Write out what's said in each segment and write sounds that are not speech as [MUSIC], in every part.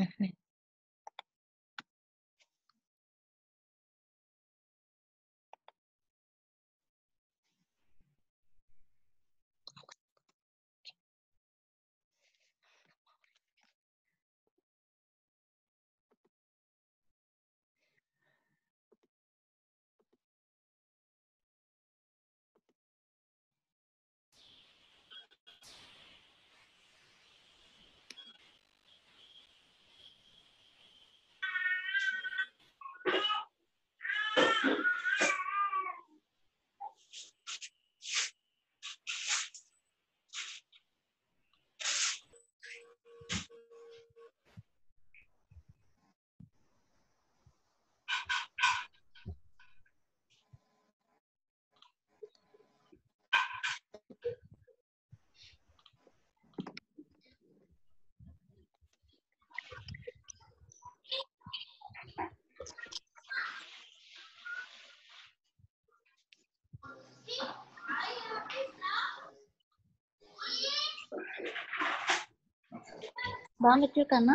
Okay வாங்கிட்டு இருக்கேன்னா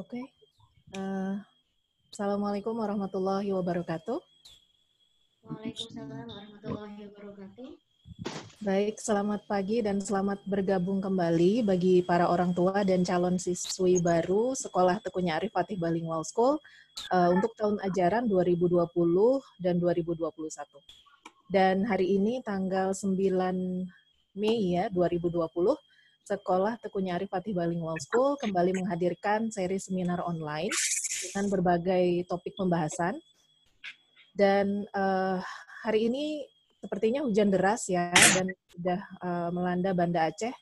Oke. Okay. Uh, eh, Assalamualaikum warahmatullahi wabarakatuh. Waalaikumsalam warahmatullahi wabarakatuh. Baik, selamat pagi dan selamat bergabung kembali bagi para orang tua dan calon siswi baru Sekolah Tekunya Arif Fatih Bilingual School uh, untuk tahun ajaran 2020 dan 2021. Dan hari ini tanggal 9 Mei ya 2020 Sekolah Tekunyari Fatih Baling Law School kembali menghadirkan seri seminar online dengan berbagai topik pembahasan. Dan uh, hari ini sepertinya hujan deras ya dan sudah uh, melanda Banda Aceh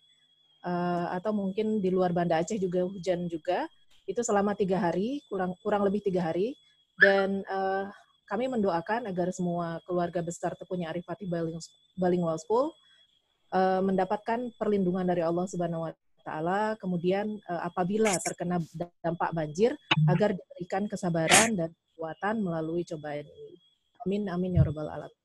uh, atau mungkin di luar Banda Aceh juga hujan juga. Itu selama tiga hari kurang kurang lebih tiga hari dan uh, kami mendoakan agar semua keluarga besar Tekunyari Fatih Baling Baling Law School Eh, mendapatkan perlindungan dari Allah Subhanahu wa taala kemudian eh, apabila terkena dampak banjir agar diberikan kesabaran dan kekuatan melalui cobaan ini. Amin amin ya rabbal alamin.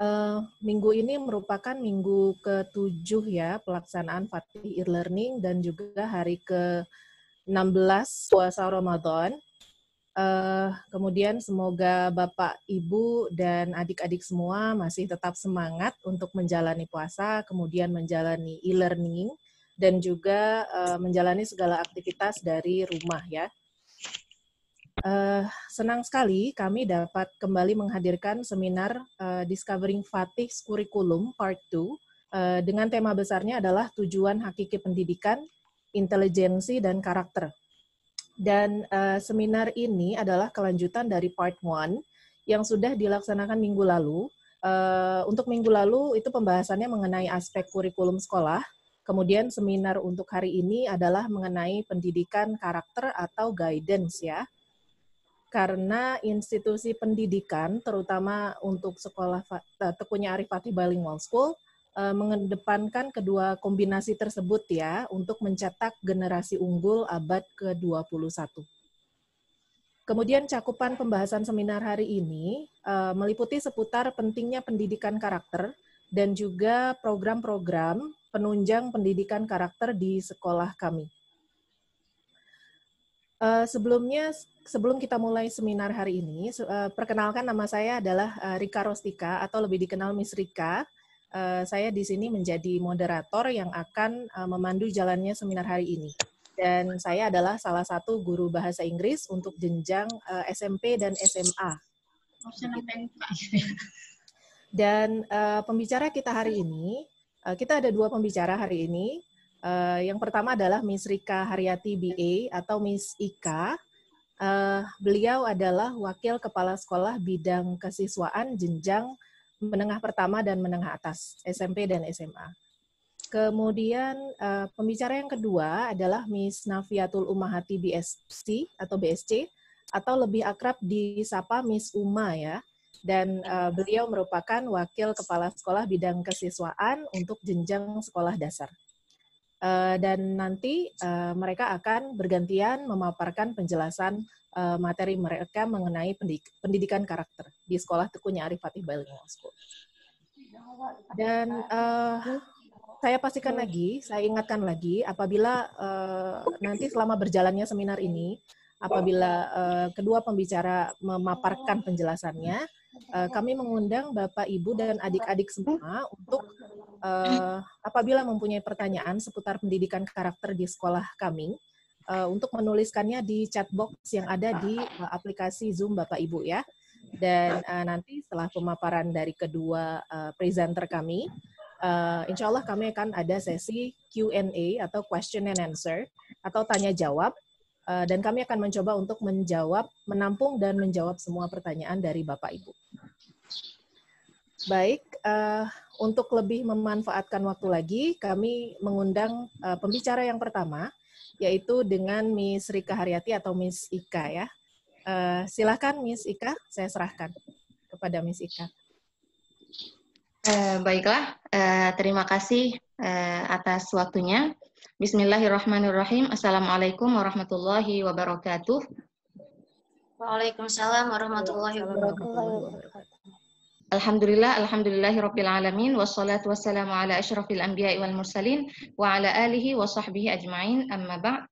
Uh, minggu ini merupakan minggu ketujuh ya pelaksanaan Fatih e-learning dan juga hari ke 16 puasa Ramadan Uh, kemudian semoga Bapak, Ibu, dan adik-adik semua masih tetap semangat untuk menjalani puasa, kemudian menjalani e-learning, dan juga uh, menjalani segala aktivitas dari rumah ya. Uh, senang sekali kami dapat kembali menghadirkan seminar uh, Discovering Fatih Curriculum Part 2 uh, dengan tema besarnya adalah tujuan hakiki pendidikan, intelijensi, dan karakter dan uh, seminar ini adalah kelanjutan dari part One yang sudah dilaksanakan minggu lalu. Uh, untuk minggu lalu itu pembahasannya mengenai aspek kurikulum sekolah. Kemudian seminar untuk hari ini adalah mengenai pendidikan karakter atau guidance ya. Karena institusi pendidikan, terutama untuk sekolah eh, tekunya Arifati Bilingual School, Eh, mengedepankan kedua kombinasi tersebut ya untuk mencetak generasi unggul abad ke-21. Kemudian cakupan pembahasan seminar hari ini eh, meliputi seputar pentingnya pendidikan karakter dan juga program-program penunjang pendidikan karakter di sekolah kami. Eh, sebelumnya, sebelum kita mulai seminar hari ini, perkenalkan nama saya adalah Rika Rostika atau lebih dikenal Miss Rika Eh, saya di sini menjadi moderator yang akan eh, memandu jalannya seminar hari ini. Dan saya adalah salah satu guru bahasa Inggris untuk jenjang eh, SMP dan SMA. Oh, dan uh, pembicara kita hari ini, uh, kita ada dua pembicara hari ini. Uh, yang pertama adalah Miss Rika Haryati BA atau Miss Ika. Uh, beliau adalah wakil kepala sekolah bidang kesiswaan jenjang menengah pertama dan menengah atas, SMP dan SMA. Kemudian uh, pembicara yang kedua adalah Miss Nafiatul Umahati BSC atau BSC atau lebih akrab disapa Miss Uma ya. Dan uh, beliau merupakan wakil kepala sekolah bidang kesiswaan untuk jenjang sekolah dasar. Uh, dan nanti uh, mereka akan bergantian memaparkan penjelasan Eh, materi mereka mengenai pendidikan karakter di sekolah Tekunya Arif Fatih Bilingual School. Dan uh, saya pastikan lagi, saya ingatkan lagi, apabila uh, nanti selama berjalannya seminar ini, apabila uh, kedua pembicara memaparkan penjelasannya, uh, kami mengundang Bapak, Ibu, dan adik-adik semua untuk uh, apabila mempunyai pertanyaan seputar pendidikan karakter di sekolah kami, uh, untuk menuliskannya di chat box yang ada di uh, aplikasi Zoom Bapak Ibu ya. Dan uh, nanti setelah pemaparan dari kedua uh, presenter kami, uh, insya Allah kami akan ada sesi Q&A atau question and answer atau tanya jawab. Uh, dan kami akan mencoba untuk menjawab, menampung dan menjawab semua pertanyaan dari Bapak Ibu. Baik, uh, untuk lebih memanfaatkan waktu lagi, kami mengundang uh, pembicara yang pertama, yaitu dengan Miss Rika Haryati atau Miss Ika ya. Uh, silakan Miss Ika, saya serahkan kepada Miss Ika. Uh, baiklah, uh, terima kasih uh, atas waktunya. Bismillahirrahmanirrahim. Assalamualaikum warahmatullahi wabarakatuh. Waalaikumsalam warahmatullahi wabarakatuh. Alhamdulillah, alhamdulillahirrabbilalamin, wassalatu wassalamu ala ashrafil anbiya wal mursalin, wa ala alihi wa sahbihi ajma'in, amma ba'd.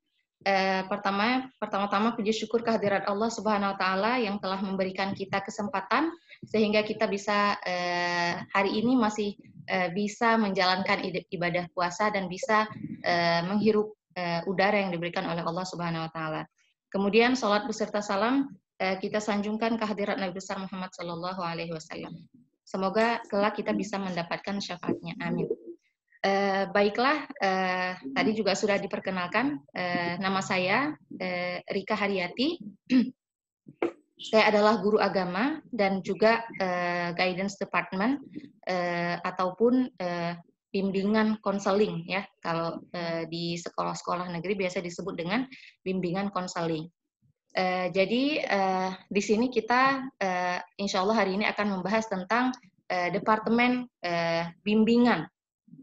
Eh, pertama, pertama-tama puji syukur kehadirat Allah Subhanahu wa taala yang telah memberikan kita kesempatan sehingga kita bisa eh, hari ini masih eh, bisa menjalankan ibadah puasa dan bisa eh, menghirup udara yang diberikan oleh Allah Subhanahu wa taala. Kemudian salat beserta salam Eh, kita sanjungkan kehadiran Nabi besar Muhammad Shallallahu Alaihi Wasallam. Semoga kelak kita bisa mendapatkan syafaatnya. Amin. Eh, baiklah, eh, tadi juga sudah diperkenalkan eh, nama saya eh, Rika Haryati. [CLEARS THROAT] saya adalah guru agama dan juga eh, guidance department eh, ataupun eh, bimbingan konseling ya kalau eh, di sekolah-sekolah negeri biasa disebut dengan bimbingan konseling. Eh, jadi uh, di sini kita uh, eh, insya Allah hari ini akan membahas tentang uh, Departemen uh, Bimbingan,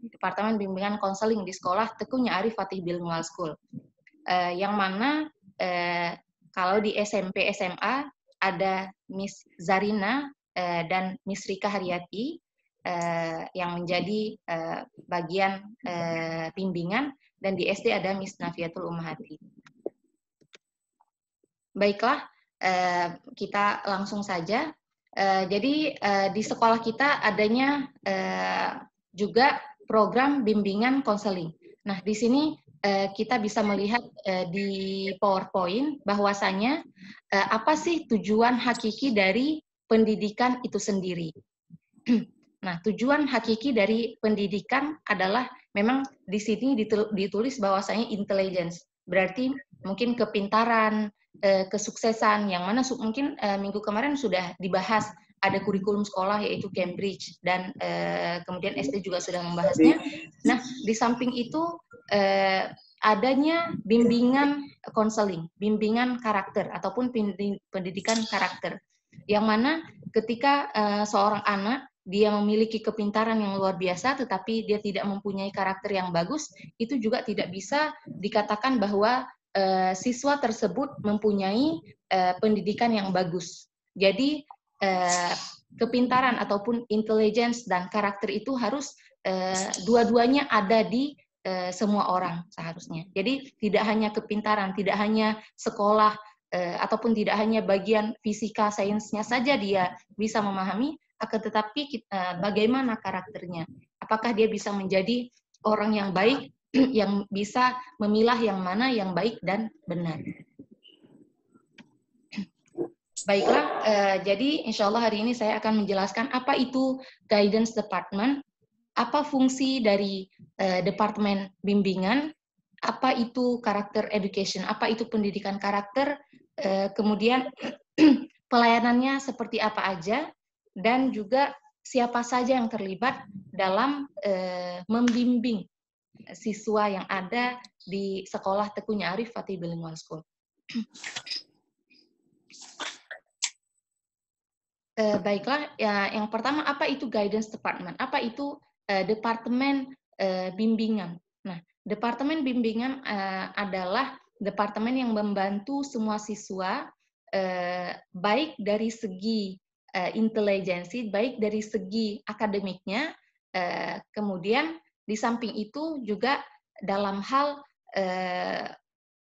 Departemen Bimbingan Konseling di sekolah Tekunya Arif Fatih Bilmual School. Uh, yang mana uh, kalau di SMP SMA ada Miss Zarina uh, dan Miss Rika Haryati uh, yang menjadi uh, bagian uh, bimbingan dan di SD ada Miss Nafiatul Umahati. Baiklah, eh, kita langsung saja. Eh, jadi eh, di sekolah kita adanya juga program bimbingan konseling. Nah, di sini kita bisa melihat di PowerPoint bahwasannya apa sih tujuan hakiki dari pendidikan itu sendiri. [CLEARS THROAT] Nah, tujuan hakiki dari pendidikan adalah memang di sini ditulis bahwasanya intelligence, berarti mungkin kepintaran, Eh, kesuksesan yang mana mungkin eh, minggu kemarin sudah dibahas ada kurikulum sekolah yaitu Cambridge dan eh, kemudian SD juga sudah membahasnya. Nah, di samping itu eh, adanya bimbingan konseling, bimbingan karakter ataupun pendidikan karakter. Yang mana ketika eh, seorang anak dia memiliki kepintaran yang luar biasa tetapi dia tidak mempunyai karakter yang bagus, itu juga tidak bisa dikatakan bahwa Eh, siswa tersebut mempunyai uh, pendidikan yang bagus. Jadi uh, kepintaran ataupun intelligence dan karakter itu harus uh, dua-duanya ada di uh, semua orang seharusnya. Jadi tidak hanya kepintaran, tidak hanya sekolah uh, ataupun tidak hanya bagian fisika sainsnya saja dia bisa memahami, akan tetapi kita, bagaimana karakternya. Apakah dia bisa menjadi orang yang baik yang bisa memilah yang mana yang baik dan benar. Baiklah, eh, jadi insya Allah hari ini saya akan menjelaskan apa itu guidance department, apa fungsi dari eh, departemen bimbingan, apa itu karakter education, apa itu pendidikan karakter, eh, kemudian [CLEARS THROAT] pelayanannya seperti apa aja, dan juga siapa saja yang terlibat dalam eh, membimbing siswa yang ada di sekolah Tekunya Arif Fatih Bilingual School. [CLEARS THROAT] Eh, baiklah, ya, yang pertama apa itu guidance department? Apa itu eh, departemen eh, bimbingan? Nah, departemen bimbingan eh, adalah departemen yang membantu semua siswa eh, baik dari segi eh, intelijensi, baik dari segi akademiknya, eh, kemudian di samping itu juga dalam hal eh,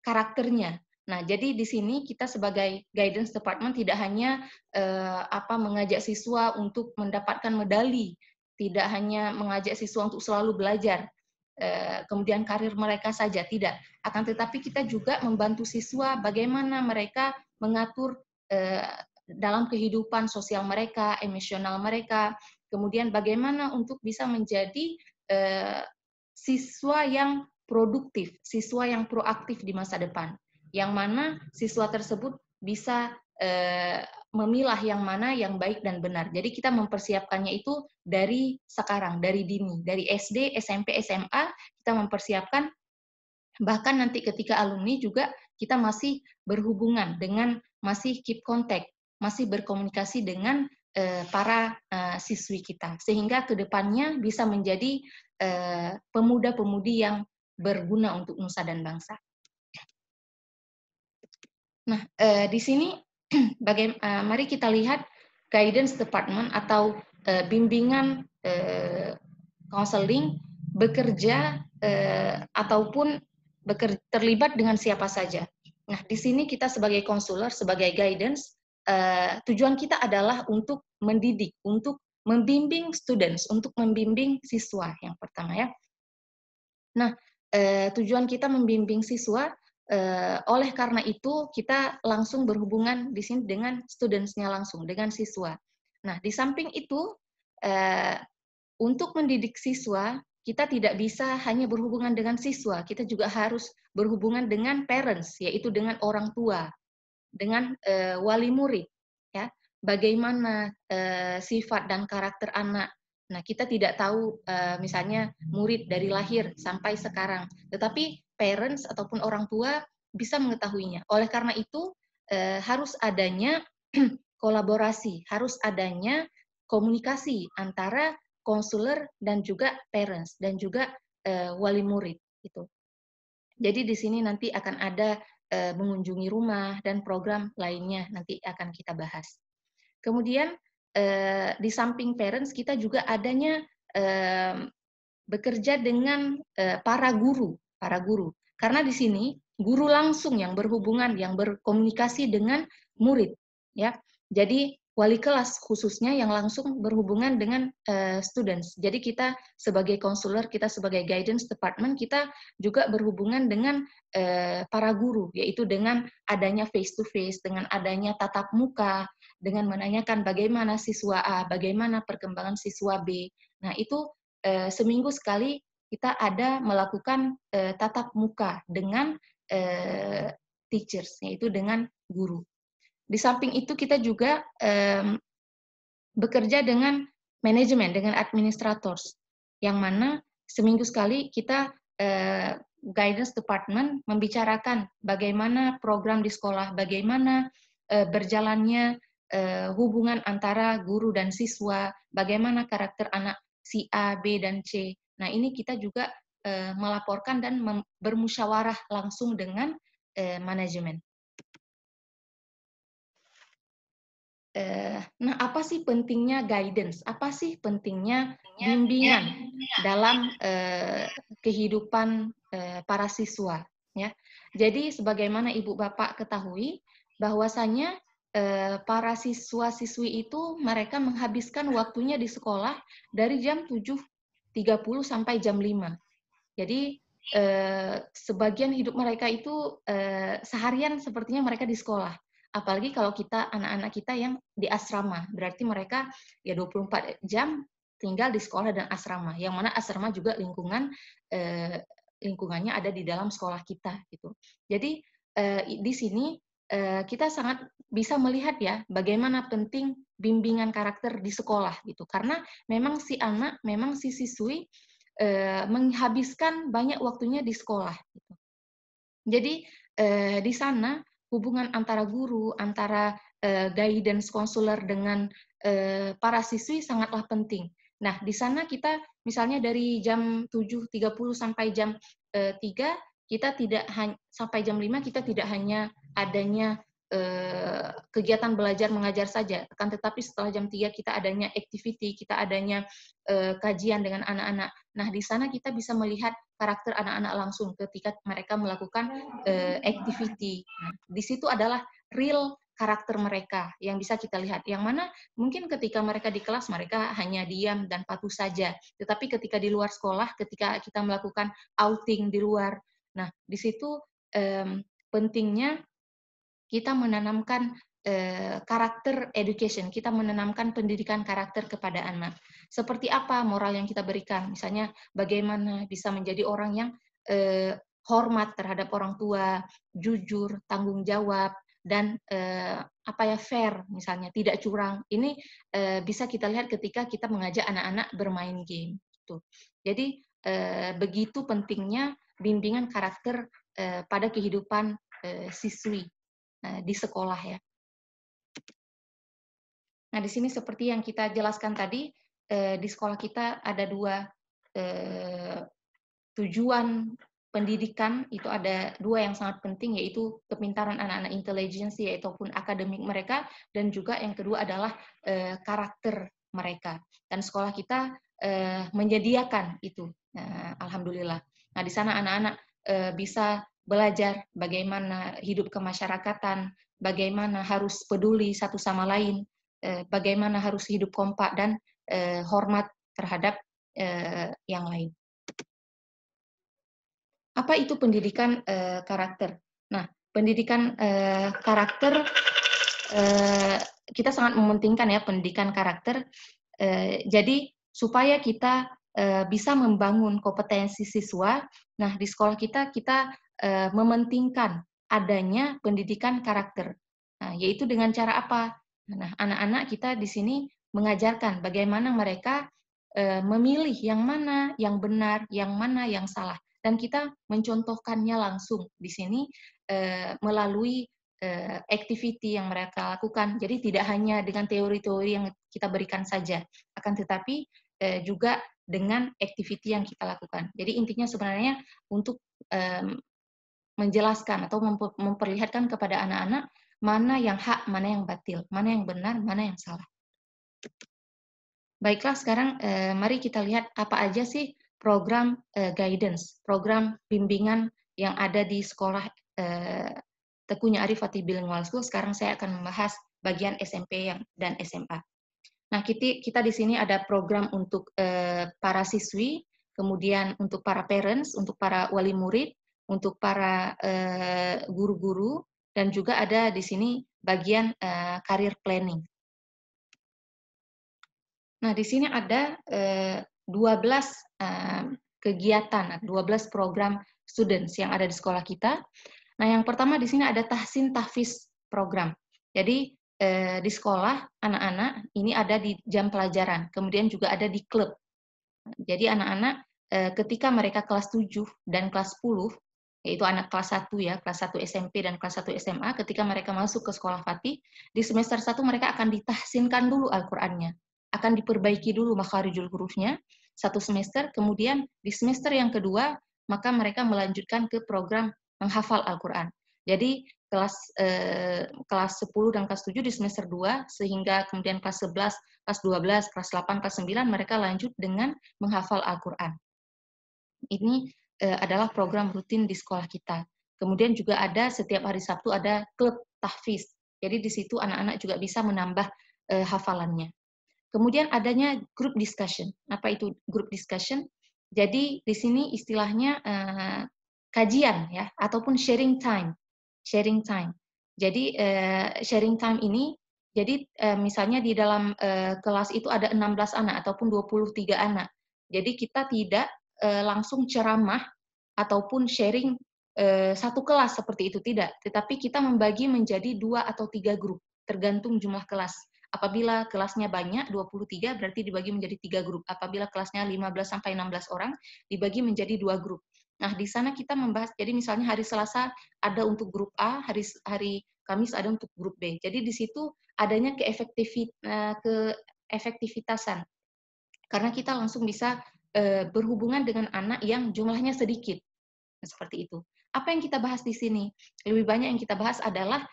karakternya. Nah, jadi di sini kita sebagai guidance department tidak hanya eh, apa mengajak siswa untuk mendapatkan medali, tidak hanya mengajak siswa untuk selalu belajar, eh, kemudian karir mereka saja tidak. Akan tetapi kita juga membantu siswa bagaimana mereka mengatur eh, dalam kehidupan sosial mereka, emosional mereka, kemudian bagaimana untuk bisa menjadi eh, siswa yang produktif, siswa yang proaktif di masa depan, yang mana siswa tersebut bisa eh, memilah yang mana yang baik dan benar. Jadi kita mempersiapkannya itu dari sekarang, dari dini, dari SD, SMP, SMA kita mempersiapkan bahkan nanti ketika alumni juga kita masih berhubungan dengan masih keep contact, masih berkomunikasi dengan Eh, para eh, siswi kita sehingga ke depannya bisa menjadi eh, pemuda-pemudi yang berguna untuk nusa dan bangsa. Nah, di sini [CLEARS THROAT] mari kita lihat guidance department atau bimbingan counseling bekerja ataupun bekerja, terlibat dengan siapa saja. Nah, di sini kita sebagai konsuler sebagai guidance, tujuan kita adalah untuk mendidik, untuk membimbing students, untuk membimbing siswa yang pertama ya. Nah, eh, tujuan kita membimbing siswa, eh, oleh karena itu kita langsung berhubungan di sini dengan studentsnya langsung, dengan siswa. Nah, di samping itu, eh, untuk mendidik siswa, kita tidak bisa hanya berhubungan dengan siswa, kita juga harus berhubungan dengan parents, yaitu dengan orang tua, dengan eh, wali murid, bagaimana uh, sifat dan karakter anak. Nah, kita tidak tahu uh, misalnya murid dari lahir sampai sekarang, tetapi parents ataupun orang tua bisa mengetahuinya. Oleh karena itu, uh, harus adanya [CLEARS THROAT] kolaborasi, harus adanya komunikasi antara konselor dan juga parents dan juga uh, wali murid itu. Jadi di sini nanti akan ada mengunjungi rumah dan program lainnya nanti akan kita bahas. Kemudian eh, di samping parents kita juga adanya eh, bekerja dengan eh, para guru, para guru. Karena di sini guru langsung yang berhubungan, yang berkomunikasi dengan murid, ya. Jadi wali kelas khususnya yang langsung berhubungan dengan uh, students. Jadi kita sebagai konselor, kita sebagai guidance department, kita juga berhubungan dengan uh, para guru, yaitu dengan adanya face to face, dengan adanya tatap muka, dengan menanyakan bagaimana siswa A, bagaimana perkembangan siswa B. Nah, itu e, seminggu sekali kita ada melakukan e, tatap muka dengan e, teachers, yaitu dengan guru. Di samping itu kita juga e, bekerja dengan manajemen, dengan administrators, yang mana seminggu sekali kita e, guidance department membicarakan bagaimana program di sekolah, bagaimana berjalannya eh, hubungan antara guru dan siswa, bagaimana karakter anak si A, B, dan C. Nah, ini kita juga eh, melaporkan dan bermusyawarah langsung dengan eh, manajemen. Eh, nah, apa sih pentingnya guidance? Apa sih pentingnya bimbingan dalam eh, kehidupan eh, para siswa? Ya, jadi sebagaimana ibu bapak ketahui bahwasanya Eh, para siswa-siswi itu mereka menghabiskan waktunya di sekolah dari jam 7.30 sampai jam 5. Jadi eh, sebagian hidup mereka itu eh, seharian sepertinya mereka di sekolah. Apalagi kalau kita anak-anak kita yang di asrama, berarti mereka ya 24 jam tinggal di sekolah dan asrama. Yang mana asrama juga lingkungan lingkungannya ada di dalam sekolah kita gitu. Jadi di sini Eh, kita sangat bisa melihat ya bagaimana penting bimbingan karakter di sekolah gitu karena memang si anak memang si siswi eh, menghabiskan banyak waktunya di sekolah gitu. jadi eh, di sana hubungan antara guru antara guidance counselor dengan para siswi sangatlah penting nah di sana kita misalnya dari jam 7.30 sampai jam 3 kita tidak hanya sampai jam 5 kita tidak hanya adanya eh, kegiatan belajar mengajar saja, kan tetapi setelah jam 3 kita adanya activity, kita adanya eh, kajian dengan anak-anak. Nah, di sana kita bisa melihat karakter anak-anak langsung ketika mereka melakukan eh, activity. di situ adalah real karakter mereka yang bisa kita lihat. Yang mana mungkin ketika mereka di kelas mereka hanya diam dan patuh saja. Tetapi ketika di luar sekolah, ketika kita melakukan outing di luar, Nah, di situ um, pentingnya kita menanamkan karakter education, kita menanamkan pendidikan karakter kepada anak. Seperti apa moral yang kita berikan? Misalnya bagaimana bisa menjadi orang yang uh, hormat terhadap orang tua, jujur, tanggung jawab, dan uh, apa ya fair misalnya, tidak curang. Ini uh, bisa kita lihat ketika kita mengajak anak-anak bermain game. Tuh. Jadi begitu pentingnya bimbingan karakter eh, pada kehidupan eh, siswi eh, di sekolah ya. Nah di sini seperti yang kita jelaskan tadi eh, di sekolah kita ada dua eh, tujuan pendidikan itu ada dua yang sangat penting yaitu kepintaran anak-anak intelligence ataupun akademik mereka dan juga yang kedua adalah eh, karakter mereka dan sekolah kita eh, menyediakan itu. Nah, Alhamdulillah. Nah, di sana anak-anak eh, bisa belajar bagaimana hidup kemasyarakatan, bagaimana harus peduli satu sama lain, eh, bagaimana harus hidup kompak dan eh, hormat terhadap yang lain. Apa itu pendidikan karakter? Nah, pendidikan karakter kita sangat mementingkan ya pendidikan karakter. jadi supaya kita Eh, bisa membangun kompetensi siswa. Nah, di sekolah kita kita eh, mementingkan adanya pendidikan karakter. Nah, yaitu dengan cara apa? Nah, anak-anak kita di sini mengajarkan bagaimana mereka eh, memilih yang mana yang benar, yang mana yang salah. Dan kita mencontohkannya langsung di sini melalui activity yang mereka lakukan. Jadi tidak hanya dengan teori-teori yang kita berikan saja, akan tetapi juga dengan activity yang kita lakukan. Jadi intinya sebenarnya untuk um, menjelaskan atau memperlihatkan kepada anak-anak mana yang hak, mana yang batil, mana yang benar, mana yang salah. Baiklah, sekarang eh, mari kita lihat apa aja sih program eh, guidance, program bimbingan yang ada di sekolah eh, Tekunya Arifati Bilingual School. Sekarang saya akan membahas bagian SMP yang, dan SMA. Nah, kita, kita di sini ada program untuk eh, para siswi, kemudian untuk para parents, untuk para wali murid, untuk para eh, guru-guru, eh, dan juga ada di sini bagian eh, career planning. Nah, di sini ada eh, 12 eh, kegiatan, 12 program students yang ada di sekolah kita. Nah, yang pertama di sini ada tahsin tahfiz program. Jadi eh, di sekolah anak-anak ini ada di jam pelajaran, kemudian juga ada di klub. Jadi anak-anak eh, ketika mereka kelas 7 dan kelas 10, yaitu anak kelas 1 ya, kelas 1 SMP dan kelas 1 SMA, ketika mereka masuk ke sekolah Fatih, di semester 1 mereka akan ditahsinkan dulu Al-Qur'annya, akan diperbaiki dulu makharijul hurufnya satu semester, kemudian di semester yang kedua maka mereka melanjutkan ke program menghafal Al-Qur'an. Jadi kelas eh, kelas 10 dan kelas 7 di semester 2 sehingga kemudian kelas 11, kelas 12, kelas 8, kelas 9 mereka lanjut dengan menghafal Al-Qur'an. Ini eh, adalah program rutin di sekolah kita. Kemudian juga ada setiap hari Sabtu ada klub tahfiz. Jadi di situ anak-anak juga bisa menambah eh, hafalannya. Kemudian adanya group discussion. Apa itu group discussion? Jadi di sini istilahnya eh, kajian ya ataupun sharing time sharing time. Jadi uh, sharing time ini jadi uh, misalnya di dalam uh, kelas itu ada 16 anak ataupun 23 anak. Jadi kita tidak uh, langsung ceramah ataupun sharing uh, satu kelas seperti itu tidak, tetapi kita membagi menjadi dua atau tiga grup tergantung jumlah kelas. Apabila kelasnya banyak, 23 berarti dibagi menjadi tiga grup. Apabila kelasnya 15 sampai 16 orang, dibagi menjadi dua grup. Nah, di sana kita membahas, jadi misalnya hari Selasa ada untuk grup A, hari hari Kamis ada untuk grup B. Jadi di situ adanya eh, keefektivitasan. Karena kita langsung bisa eh, berhubungan dengan anak yang jumlahnya sedikit. Nah, seperti itu. Apa yang kita bahas di sini? Lebih banyak yang kita bahas adalah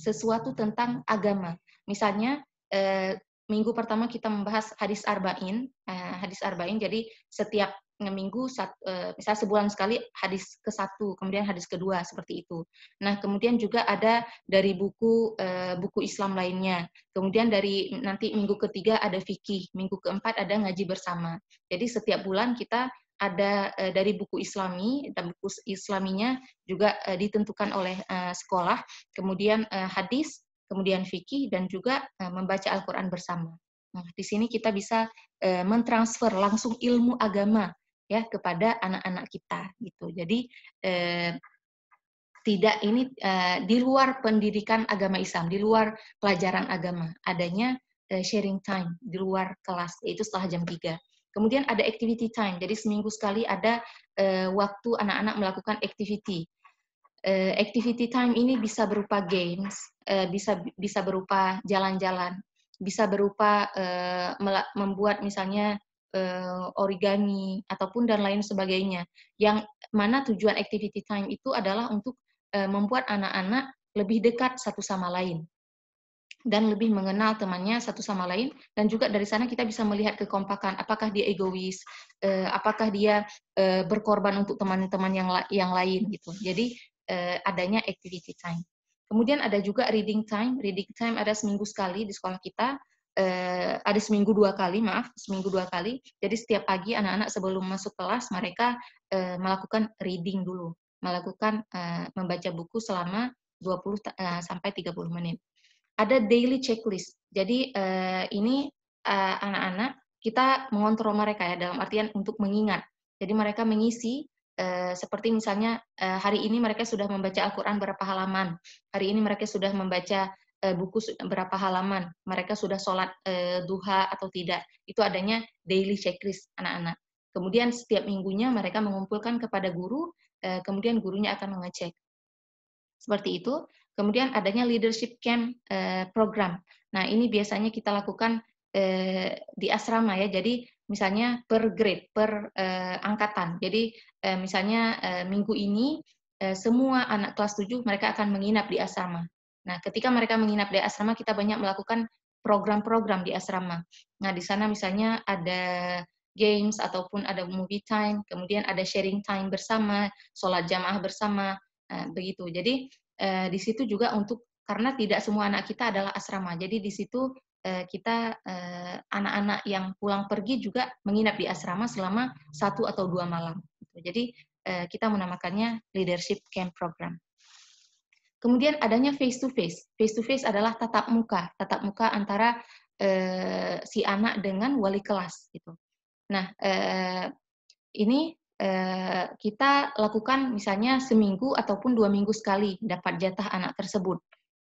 sesuatu tentang agama. Misalnya, eh, minggu pertama kita membahas hadis arba'in, nah, hadis arba'in. Jadi setiap minggu sat, e, eh, misal sebulan sekali hadis ke satu kemudian hadis kedua seperti itu nah kemudian juga ada dari buku e, buku Islam lainnya kemudian dari nanti minggu ketiga ada fikih minggu keempat ada ngaji bersama jadi setiap bulan kita ada e, dari buku Islami dan buku Islaminya juga e, ditentukan oleh e, sekolah kemudian e, hadis kemudian fikih dan juga membaca Al-Qur'an bersama Nah, di sini kita bisa mentransfer langsung ilmu agama ya kepada anak-anak kita gitu. Jadi eh, tidak ini eh, di luar pendidikan agama Islam, di luar pelajaran agama, adanya eh, sharing time di luar kelas yaitu setelah jam 3. Kemudian ada activity time. Jadi seminggu sekali ada eh, waktu anak-anak melakukan activity. Eh, activity time ini bisa berupa games, eh, bisa bisa berupa jalan-jalan, bisa berupa eh, membuat misalnya uh, origami ataupun dan lain sebagainya. Yang mana tujuan activity time itu adalah untuk uh, membuat anak-anak lebih dekat satu sama lain dan lebih mengenal temannya satu sama lain dan juga dari sana kita bisa melihat kekompakan apakah dia egois uh, apakah dia uh, berkorban untuk teman-teman yang yang lain gitu jadi uh, adanya activity time kemudian ada juga reading time reading time ada seminggu sekali di sekolah kita uh, ada seminggu dua kali, maaf, seminggu dua kali. Jadi setiap pagi anak-anak sebelum masuk kelas mereka uh, melakukan reading dulu, melakukan uh, membaca buku selama 20 uh, sampai 30 menit. Ada daily checklist. Jadi uh, ini anak anak-anak kita mengontrol mereka ya dalam artian untuk mengingat. Jadi mereka mengisi seperti misalnya hari ini mereka sudah membaca Al-Qur'an berapa halaman, hari ini mereka sudah membaca Eh, buku berapa halaman, mereka sudah sholat eh, duha atau tidak. Itu adanya daily checklist anak-anak. Kemudian setiap minggunya mereka mengumpulkan kepada guru, eh, kemudian gurunya akan mengecek. Seperti itu. Kemudian adanya leadership camp eh, program. Nah ini biasanya kita lakukan eh, di asrama ya. Jadi misalnya per grade, per eh, angkatan. Jadi eh, misalnya eh, minggu ini eh, semua anak kelas 7 mereka akan menginap di asrama. Nah, ketika mereka menginap di asrama, kita banyak melakukan program-program di asrama. Nah, di sana misalnya ada games ataupun ada movie time, kemudian ada sharing time bersama, sholat jamaah bersama, nah, begitu. Jadi eh, di situ juga untuk karena tidak semua anak kita adalah asrama, jadi di situ eh, kita eh, anak-anak yang pulang pergi juga menginap di asrama selama satu atau dua malam. Jadi eh, kita menamakannya leadership camp program. Kemudian adanya face to face. Face to face adalah tatap muka, tatap muka antara eh, si anak dengan wali kelas gitu. Nah, eh, ini eh, kita lakukan misalnya seminggu ataupun dua minggu sekali dapat jatah anak tersebut.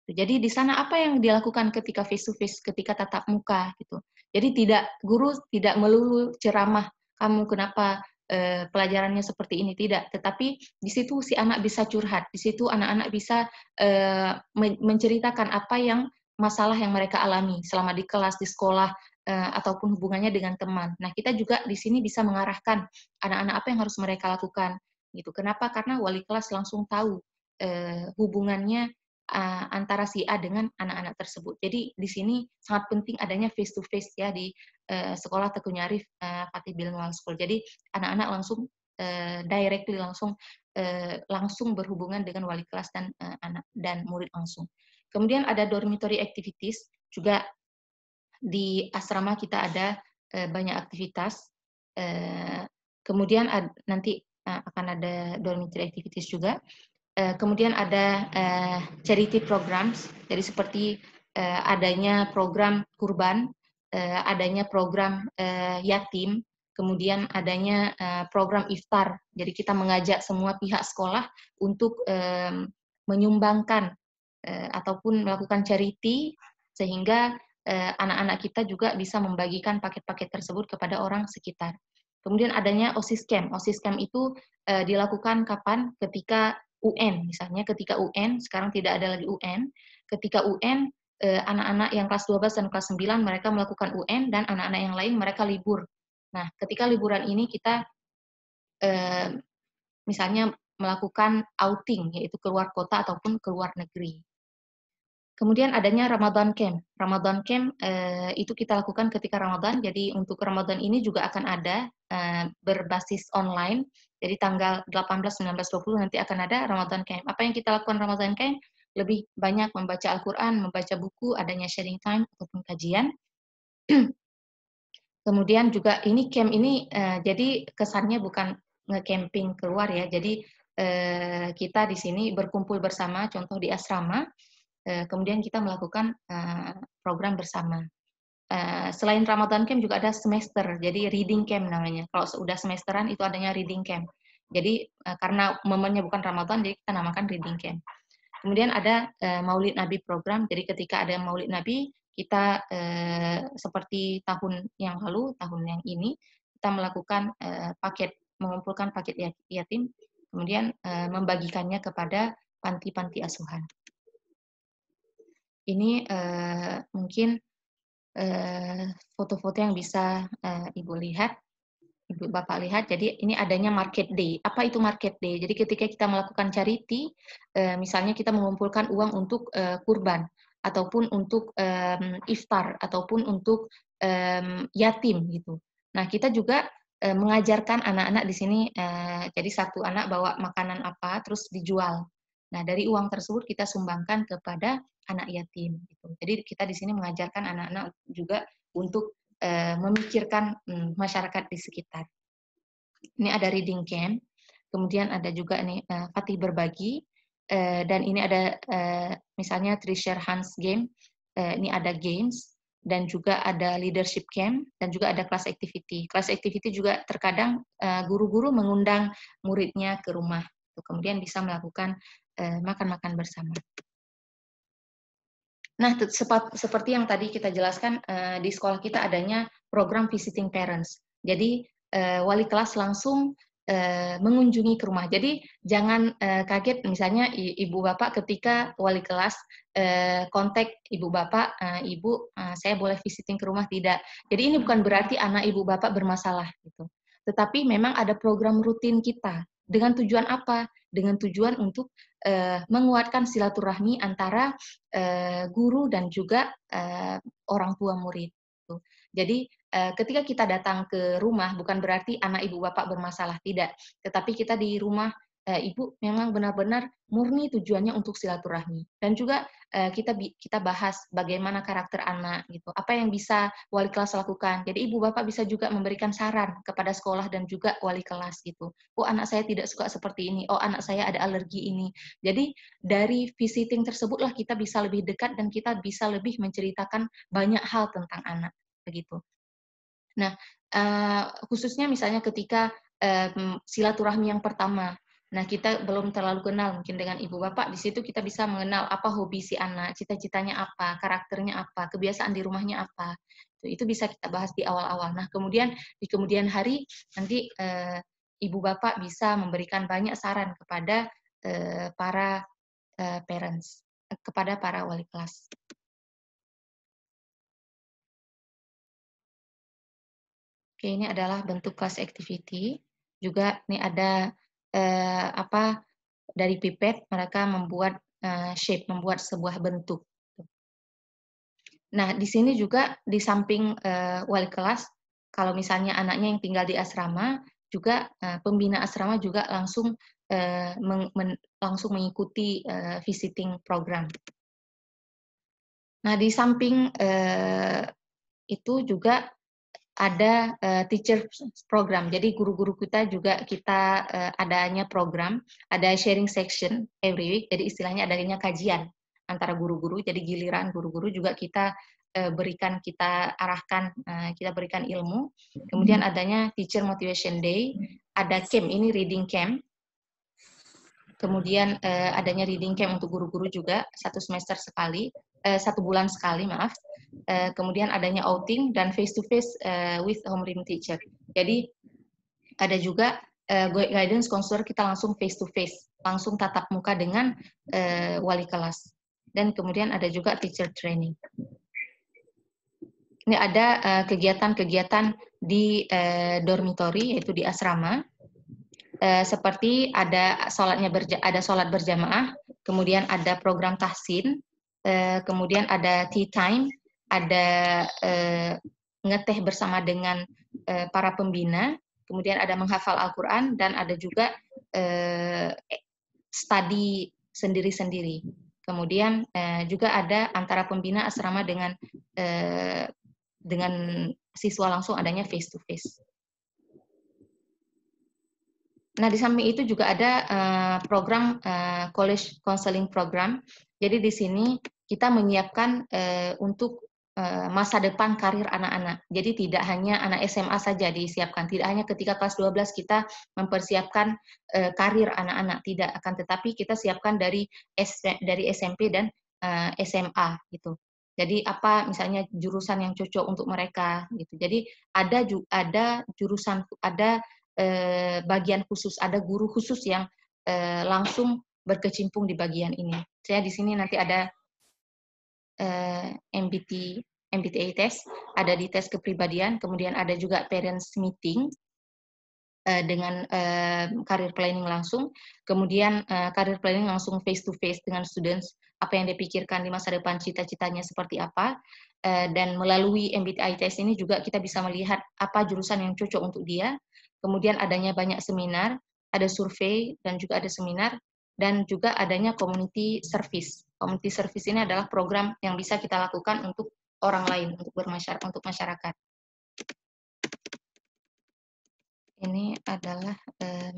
Jadi di sana apa yang dilakukan ketika face to face, ketika tatap muka gitu. Jadi tidak guru tidak melulu ceramah kamu kenapa eh, pelajarannya seperti ini tidak, tetapi di situ si anak bisa curhat, di situ anak-anak bisa eh, menceritakan apa yang masalah yang mereka alami selama di kelas, di sekolah, eh, ataupun hubungannya dengan teman. Nah, kita juga di sini bisa mengarahkan anak-anak apa yang harus mereka lakukan. Gitu. Kenapa? Karena wali kelas langsung tahu eh, hubungannya uh, antara si A dengan anak-anak tersebut. Jadi di sini sangat penting adanya face to face ya di uh, sekolah Teguh Nyarif uh, Fatih Bilingual School. Jadi anak-anak langsung uh, directly langsung uh, langsung berhubungan dengan wali kelas dan uh, anak dan murid langsung. Kemudian ada dormitory activities juga di asrama kita ada uh, banyak aktivitas. Uh, kemudian ad, nanti akan ada dormitory activities juga. Eh, kemudian ada uh, charity programs, jadi seperti uh, adanya program kurban, uh, adanya program uh, yatim, kemudian adanya uh, program iftar. Jadi kita mengajak semua pihak sekolah untuk um, menyumbangkan uh, ataupun melakukan charity sehingga anak-anak uh, kita juga bisa membagikan paket-paket tersebut kepada orang sekitar. Kemudian adanya OSIS camp. OSIS camp itu uh, dilakukan kapan? Ketika UN misalnya ketika UN sekarang tidak ada lagi UN ketika UN eh, anak-anak yang kelas 12 dan kelas 9 mereka melakukan UN dan anak-anak yang lain mereka libur. Nah, ketika liburan ini kita eh, misalnya melakukan outing yaitu keluar kota ataupun keluar negeri. Kemudian adanya Ramadan camp. Ramadan camp eh, itu kita lakukan ketika Ramadan. Jadi untuk Ramadan ini juga akan ada berbasis online jadi tanggal 18, 19, 20 nanti akan ada Ramadan Camp. Apa yang kita lakukan Ramadan Camp? Lebih banyak membaca Al-Quran, membaca buku, adanya sharing time ataupun kajian. [CLEARS THROAT] Kemudian juga ini camp ini eh, jadi kesannya bukan nge-camping keluar ya. Jadi eh, kita di sini berkumpul bersama, contoh di asrama, eh, kemudian kita melakukan eh, program bersama. Eh, selain Ramadan camp juga ada semester, jadi reading camp namanya. Kalau sudah semesteran itu adanya reading camp. Jadi uh, karena momennya bukan Ramadan, jadi kita namakan reading camp. Kemudian ada uh, Maulid Nabi program. Jadi ketika ada Maulid Nabi, kita uh, seperti tahun yang lalu, tahun yang ini, kita melakukan uh, paket, mengumpulkan paket ya-, yatim, kemudian uh, membagikannya kepada panti-panti asuhan. Ini uh, mungkin Eh, foto-foto yang bisa eh, Ibu lihat, Ibu Bapak lihat. Jadi ini adanya market day. Apa itu market day? Jadi ketika kita melakukan charity, eh, misalnya kita mengumpulkan uang untuk kurban ataupun untuk iftar ataupun untuk yatim gitu. Nah, kita juga mengajarkan anak-anak di sini jadi satu anak bawa makanan apa terus dijual. Nah, dari uang tersebut kita sumbangkan kepada anak yatim gitu. Jadi kita di sini mengajarkan anak-anak juga untuk eh, memikirkan hmm, masyarakat di sekitar. Ini ada reading camp, kemudian ada juga nih eh, Fatih berbagi eh, dan ini ada misalnya Treasure Hunts game, ini ada games dan juga ada leadership camp dan juga ada class activity. Class activity juga terkadang guru-guru mengundang muridnya ke rumah. Gitu. Kemudian bisa melakukan makan-makan bersama. Nah, seperti yang tadi kita jelaskan eh, di sekolah kita adanya program visiting parents. Jadi eh, wali kelas langsung eh, mengunjungi ke rumah. Jadi jangan kaget misalnya ibu bapak ketika wali kelas kontak ibu bapak, ibu saya boleh visiting ke rumah tidak. Jadi ini bukan berarti anak ibu bapak bermasalah gitu. Tetapi memang ada program rutin kita dengan tujuan apa? Dengan tujuan untuk uh, menguatkan silaturahmi antara uh, guru dan juga uh, orang tua murid. Jadi ketika kita datang ke rumah bukan berarti anak ibu bapak bermasalah tidak, tetapi kita di rumah eh, ibu memang benar-benar murni tujuannya untuk silaturahmi dan juga eh, kita kita bahas bagaimana karakter anak gitu apa yang bisa wali kelas lakukan jadi ibu bapak bisa juga memberikan saran kepada sekolah dan juga wali kelas gitu oh anak saya tidak suka seperti ini oh anak saya ada alergi ini jadi dari visiting tersebutlah kita bisa lebih dekat dan kita bisa lebih menceritakan banyak hal tentang anak begitu nah uh, khususnya misalnya ketika um, silaturahmi yang pertama Nah, kita belum terlalu kenal mungkin dengan ibu bapak. Di situ kita bisa mengenal apa hobi si anak, cita-citanya apa, karakternya apa, kebiasaan di rumahnya apa. Itu bisa kita bahas di awal-awal. Nah, kemudian di kemudian hari nanti e, ibu bapak bisa memberikan banyak saran kepada e, para e, parents, kepada para wali kelas. Oke, ini adalah bentuk class activity. Juga ini ada eh, apa dari pipet mereka membuat eh, shape, membuat sebuah bentuk. Nah, di sini juga di samping eh, wali kelas, kalau misalnya anaknya yang tinggal di asrama, juga eh, pembina asrama juga langsung eh, meng, men, langsung mengikuti eh, visiting program. Nah, di samping eh, itu juga ada uh, teacher program. Jadi guru-guru kita juga kita uh, adanya program, ada sharing section every week. Jadi istilahnya adanya kajian antara guru-guru. Jadi giliran guru-guru juga kita uh, berikan, kita arahkan, uh, kita berikan ilmu. Kemudian adanya teacher motivation day, ada camp ini reading camp kemudian eh, adanya reading camp untuk guru-guru juga satu semester sekali, eh, satu bulan sekali maaf, eh, kemudian adanya outing dan face to face eh, with homeroom teacher. Jadi ada juga eh, guidance counselor kita langsung face to face, langsung tatap muka dengan eh, wali kelas. Dan kemudian ada juga teacher training. Ini ada eh, kegiatan-kegiatan uh, di uh, eh, dormitory yaitu di asrama Eh, seperti ada salatnya berja ada sholat berjamaah, kemudian ada program tahsin, eh, kemudian ada tea time, ada eh, ngeteh bersama dengan eh, para pembina, kemudian ada menghafal Al-Quran dan ada juga eh, e, studi sendiri-sendiri. Kemudian eh, juga ada antara pembina asrama dengan eh, dengan siswa langsung adanya face to face. Nah, di samping itu juga ada uh, program uh, college counseling program. Jadi di sini kita menyiapkan uh, untuk masa depan karir anak-anak. Jadi tidak hanya anak SMA saja disiapkan, tidak hanya ketika kelas 12 kita mempersiapkan uh, karir anak-anak, tidak akan tetapi kita siapkan dari S dari SMP dan uh, SMA gitu. Jadi apa misalnya jurusan yang cocok untuk mereka gitu. Jadi ada ada jurusan ada eh, bagian khusus, ada guru khusus yang eh, langsung berkecimpung di bagian ini. Saya di sini nanti ada eh, MBT MBTI test, ada di tes kepribadian, kemudian ada juga parents meeting eh, dengan eh, career planning langsung, kemudian eh, career planning langsung face to face dengan students, apa yang dipikirkan di masa depan, cita-citanya seperti apa, eh, dan melalui MBTI test ini juga kita bisa melihat apa jurusan yang cocok untuk dia, kemudian adanya banyak seminar, ada survei dan juga ada seminar, dan juga adanya community service. Community service ini adalah program yang bisa kita lakukan untuk orang lain, untuk bermasyarakat, untuk masyarakat. Ini adalah, eh,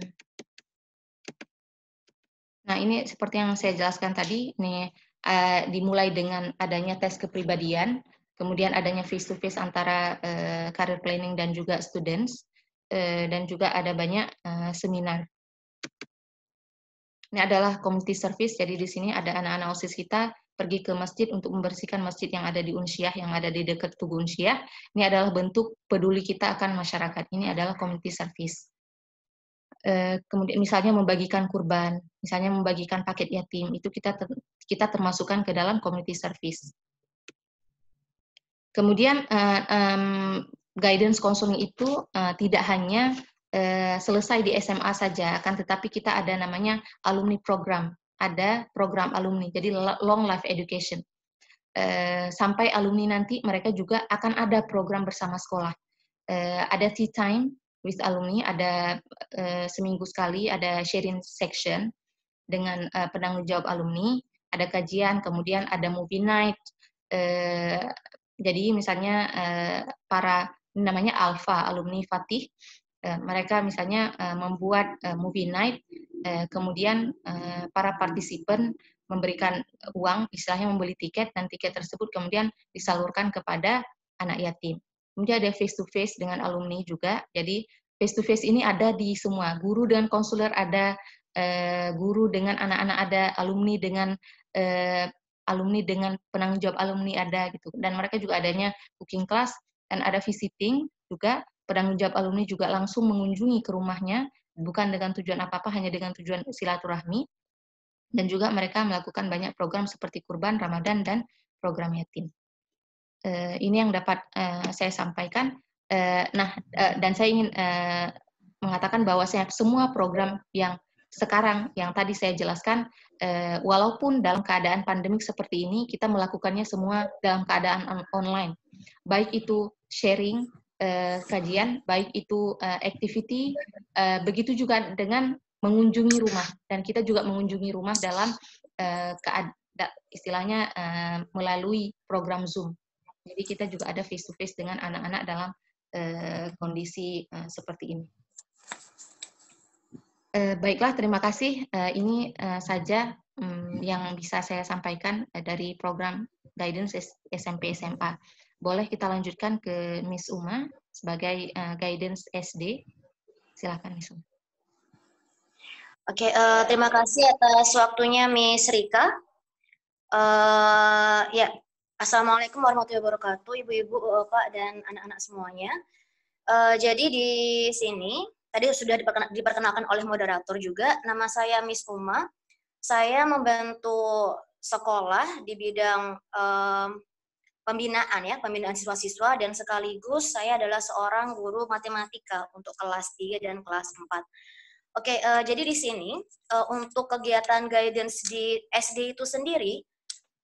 nah ini seperti yang saya jelaskan tadi, ini eh, dimulai dengan adanya tes kepribadian, kemudian adanya face to face antara eh, career planning dan juga students, Eh, dan juga ada banyak eh, seminar. Ini adalah community service, jadi di sini ada anak-anak OSIS kita pergi ke masjid untuk membersihkan masjid yang ada di Unsyah, yang ada di dekat Tugu Unsyah. Ini adalah bentuk peduli kita akan masyarakat. Ini adalah community service. Eh, kemudian misalnya membagikan kurban, misalnya membagikan paket yatim, itu kita kita termasukkan ke dalam community service. Kemudian guidance counseling itu uh, tidak hanya uh, selesai di SMA saja, kan? tetapi kita ada namanya alumni program, ada program alumni, jadi long life education. Uh, sampai alumni nanti mereka juga akan ada program bersama sekolah. Uh, ada tea time with alumni, ada uh, seminggu sekali ada sharing section dengan uh, penanggung jawab alumni, ada kajian, kemudian ada movie night. Uh, jadi misalnya uh, para namanya Alfa alumni Fatih. Eh, mereka misalnya eh, membuat eh, movie night, kemudian para partisipan memberikan uang, istilahnya membeli tiket dan tiket tersebut kemudian disalurkan kepada anak yatim. Kemudian ada face to face dengan alumni juga. Jadi face to face ini ada di semua. Guru dengan konsuler ada, guru dengan anak-anak ada, alumni dengan alumni dengan penanggung jawab alumni ada gitu dan mereka juga adanya cooking class dan ada visiting juga penanggung jawab alumni juga langsung mengunjungi ke rumahnya bukan dengan tujuan apa-apa hanya dengan tujuan silaturahmi dan juga mereka melakukan banyak program seperti kurban, Ramadan dan program yatim. Eh, ini yang dapat eh, saya sampaikan. Eh, nah, dan saya ingin mengatakan bahwa saya semua program yang sekarang yang tadi saya jelaskan, walaupun dalam keadaan pandemik seperti ini, kita melakukannya semua dalam keadaan online. Baik itu sharing uh, kajian, baik itu uh, activity, uh, begitu juga dengan mengunjungi rumah. Dan kita juga mengunjungi rumah dalam uh, istilahnya uh, melalui program Zoom. Jadi kita juga ada face to face dengan anak-anak dalam uh, kondisi uh, seperti ini. Uh, baiklah, terima kasih. Uh, ini uh, saja um, yang bisa saya sampaikan uh, dari program guidance SMP SMA. Boleh kita lanjutkan ke Miss Uma sebagai uh, guidance SD. Silakan Miss Uma. Oke, okay, uh, eh, terima kasih atas waktunya Miss Rika. Uh, ya, Assalamualaikum warahmatullahi wabarakatuh, ibu-ibu, bapak, dan anak-anak semuanya. Uh, jadi di sini tadi sudah diperkenalkan oleh moderator juga. Nama saya Miss Uma. Saya membantu sekolah di bidang um, pembinaan ya, pembinaan siswa-siswa dan sekaligus saya adalah seorang guru matematika untuk kelas 3 dan kelas 4. Oke, uh, jadi di sini uh, untuk kegiatan guidance di SD itu sendiri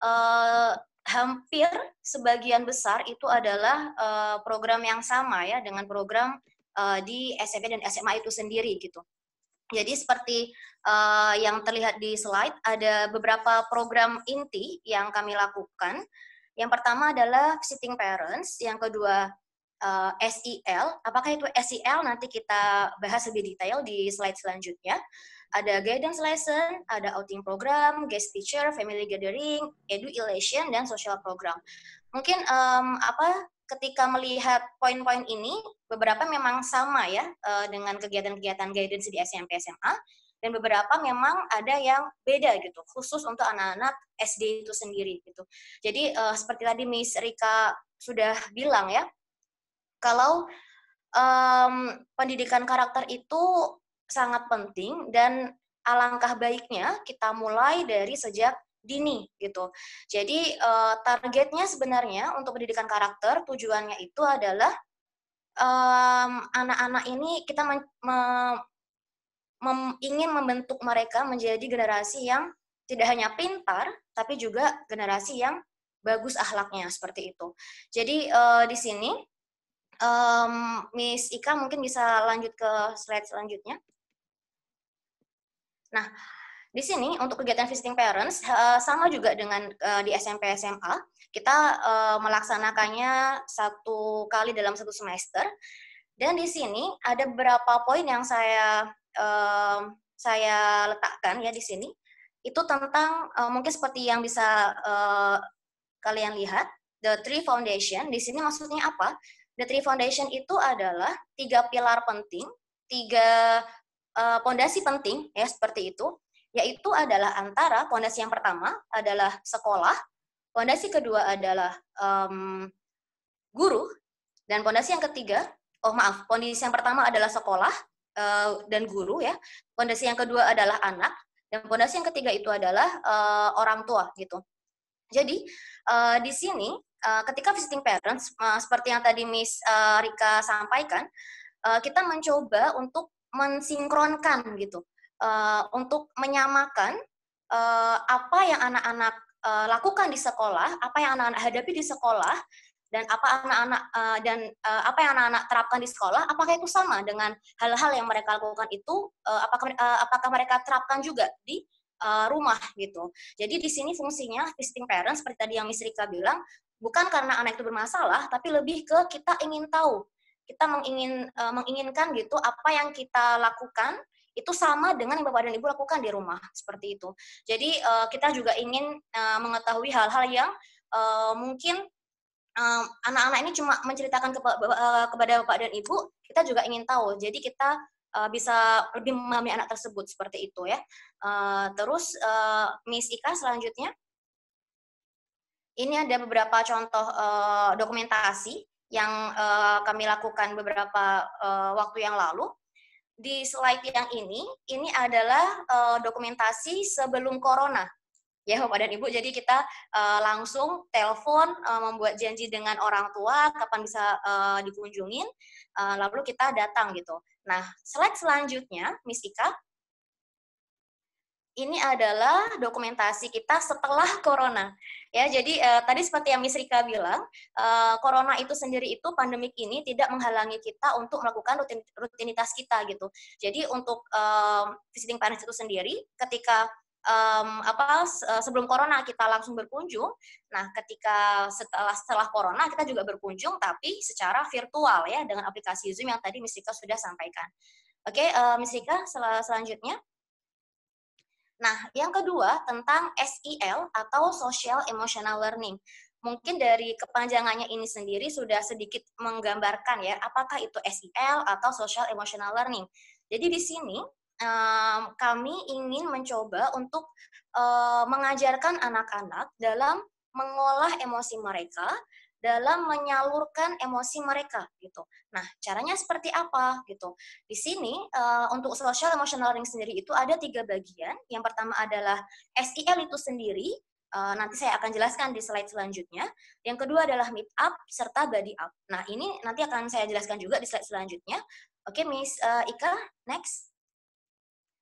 uh, hampir sebagian besar itu adalah uh, program yang sama ya dengan program uh, di SMP dan SMA itu sendiri gitu. Jadi seperti uh, yang terlihat di slide ada beberapa program inti yang kami lakukan yang pertama adalah visiting parents, yang kedua uh, eh, SEL. Apakah itu SEL nanti kita bahas lebih detail di slide selanjutnya. Ada guidance lesson, ada outing program, guest teacher, family gathering, edu elation dan social program. Mungkin um, apa ketika melihat poin-poin ini beberapa memang sama ya uh, dengan kegiatan-kegiatan guidance di SMP SMA, dan beberapa memang ada yang beda gitu khusus untuk anak-anak SD itu sendiri gitu jadi uh, seperti tadi Miss Rika sudah bilang ya kalau um, pendidikan karakter itu sangat penting dan alangkah baiknya kita mulai dari sejak dini gitu. Jadi uh, targetnya sebenarnya untuk pendidikan karakter tujuannya itu adalah anak-anak um, ini kita me mem ingin membentuk mereka menjadi generasi yang tidak hanya pintar, tapi juga generasi yang bagus ahlaknya seperti itu. Jadi uh, di sini um, Miss Ika mungkin bisa lanjut ke slide selanjutnya. Nah, di sini untuk kegiatan visiting parents uh, sama juga dengan uh, di SMP SMA, kita uh, melaksanakannya satu kali dalam satu semester. Dan di sini ada beberapa poin yang saya um, saya letakkan ya di sini itu tentang uh, mungkin seperti yang bisa uh, kalian lihat the three foundation di sini maksudnya apa the three foundation itu adalah tiga pilar penting tiga eh, pondasi uh, penting ya seperti itu yaitu adalah antara pondasi yang pertama adalah sekolah pondasi kedua adalah um, guru dan pondasi yang ketiga oh maaf pondasi yang pertama adalah sekolah Eh, dan guru ya. Pondasi yang kedua adalah anak dan pondasi yang ketiga itu adalah uh, orang tua gitu. Jadi uh, di sini uh, ketika visiting parents uh, seperti yang tadi Miss uh, Rika sampaikan, uh, kita mencoba untuk mensinkronkan gitu. Uh, untuk menyamakan uh, apa yang anak-anak uh, lakukan di sekolah, apa yang anak-anak hadapi di sekolah dan apa anak-anak uh, dan uh, apa yang anak-anak terapkan di sekolah apakah itu sama dengan hal-hal yang mereka lakukan itu uh, apakah uh, apakah mereka terapkan juga di uh, rumah gitu. Jadi di sini fungsinya visiting parents seperti tadi yang Miss Rika bilang bukan karena anak itu bermasalah tapi lebih ke kita ingin tahu kita mengingin uh, menginginkan gitu apa yang kita lakukan itu sama dengan yang bapak dan ibu lakukan di rumah seperti itu. Jadi kita juga ingin mengetahui hal-hal yang mungkin anak anak-anak ini cuma menceritakan kepa, uh, kepada bapak dan ibu, kita juga ingin tahu. Jadi kita uh, bisa lebih memahami anak tersebut seperti itu ya. Uh, terus uh, Miss Ika selanjutnya, ini ada beberapa contoh uh, dokumentasi yang uh, kami lakukan beberapa uh, waktu yang lalu. Di slide yang ini, ini adalah uh, dokumentasi sebelum corona ya Bapak dan Ibu. Jadi kita uh, langsung telepon uh, membuat janji dengan orang tua kapan bisa uh, dikunjungin uh, lalu kita datang gitu. Nah, slide selanjutnya Miss Ika ini adalah dokumentasi kita setelah corona. Ya, jadi eh, tadi seperti yang Miss Rika bilang, eh, corona itu sendiri itu pandemik ini tidak menghalangi kita untuk melakukan rutin, rutinitas kita gitu. Jadi untuk eh, visiting parents itu sendiri ketika um, apa eh, sebelum corona kita langsung berkunjung. Nah, ketika setelah setelah corona kita juga berkunjung tapi secara virtual ya dengan aplikasi Zoom yang tadi misika sudah sampaikan. Oke, okay, uh, sel selanjutnya. Nah, yang kedua tentang SEL atau Social Emotional Learning mungkin dari kepanjangannya ini sendiri sudah sedikit menggambarkan ya, apakah itu SEL atau Social Emotional Learning. Jadi di sini um, kami ingin mencoba untuk uh, mengajarkan anak-anak dalam mengolah emosi mereka dalam menyalurkan emosi mereka gitu. Nah, caranya seperti apa gitu? Di sini uh, untuk social emotional learning sendiri itu ada tiga bagian. Yang pertama adalah SEL itu sendiri. Uh, nanti saya akan jelaskan di slide selanjutnya. Yang kedua adalah meet up serta body up. Nah, ini nanti akan saya jelaskan juga di slide selanjutnya. Oke, okay, Miss uh, Ika, next.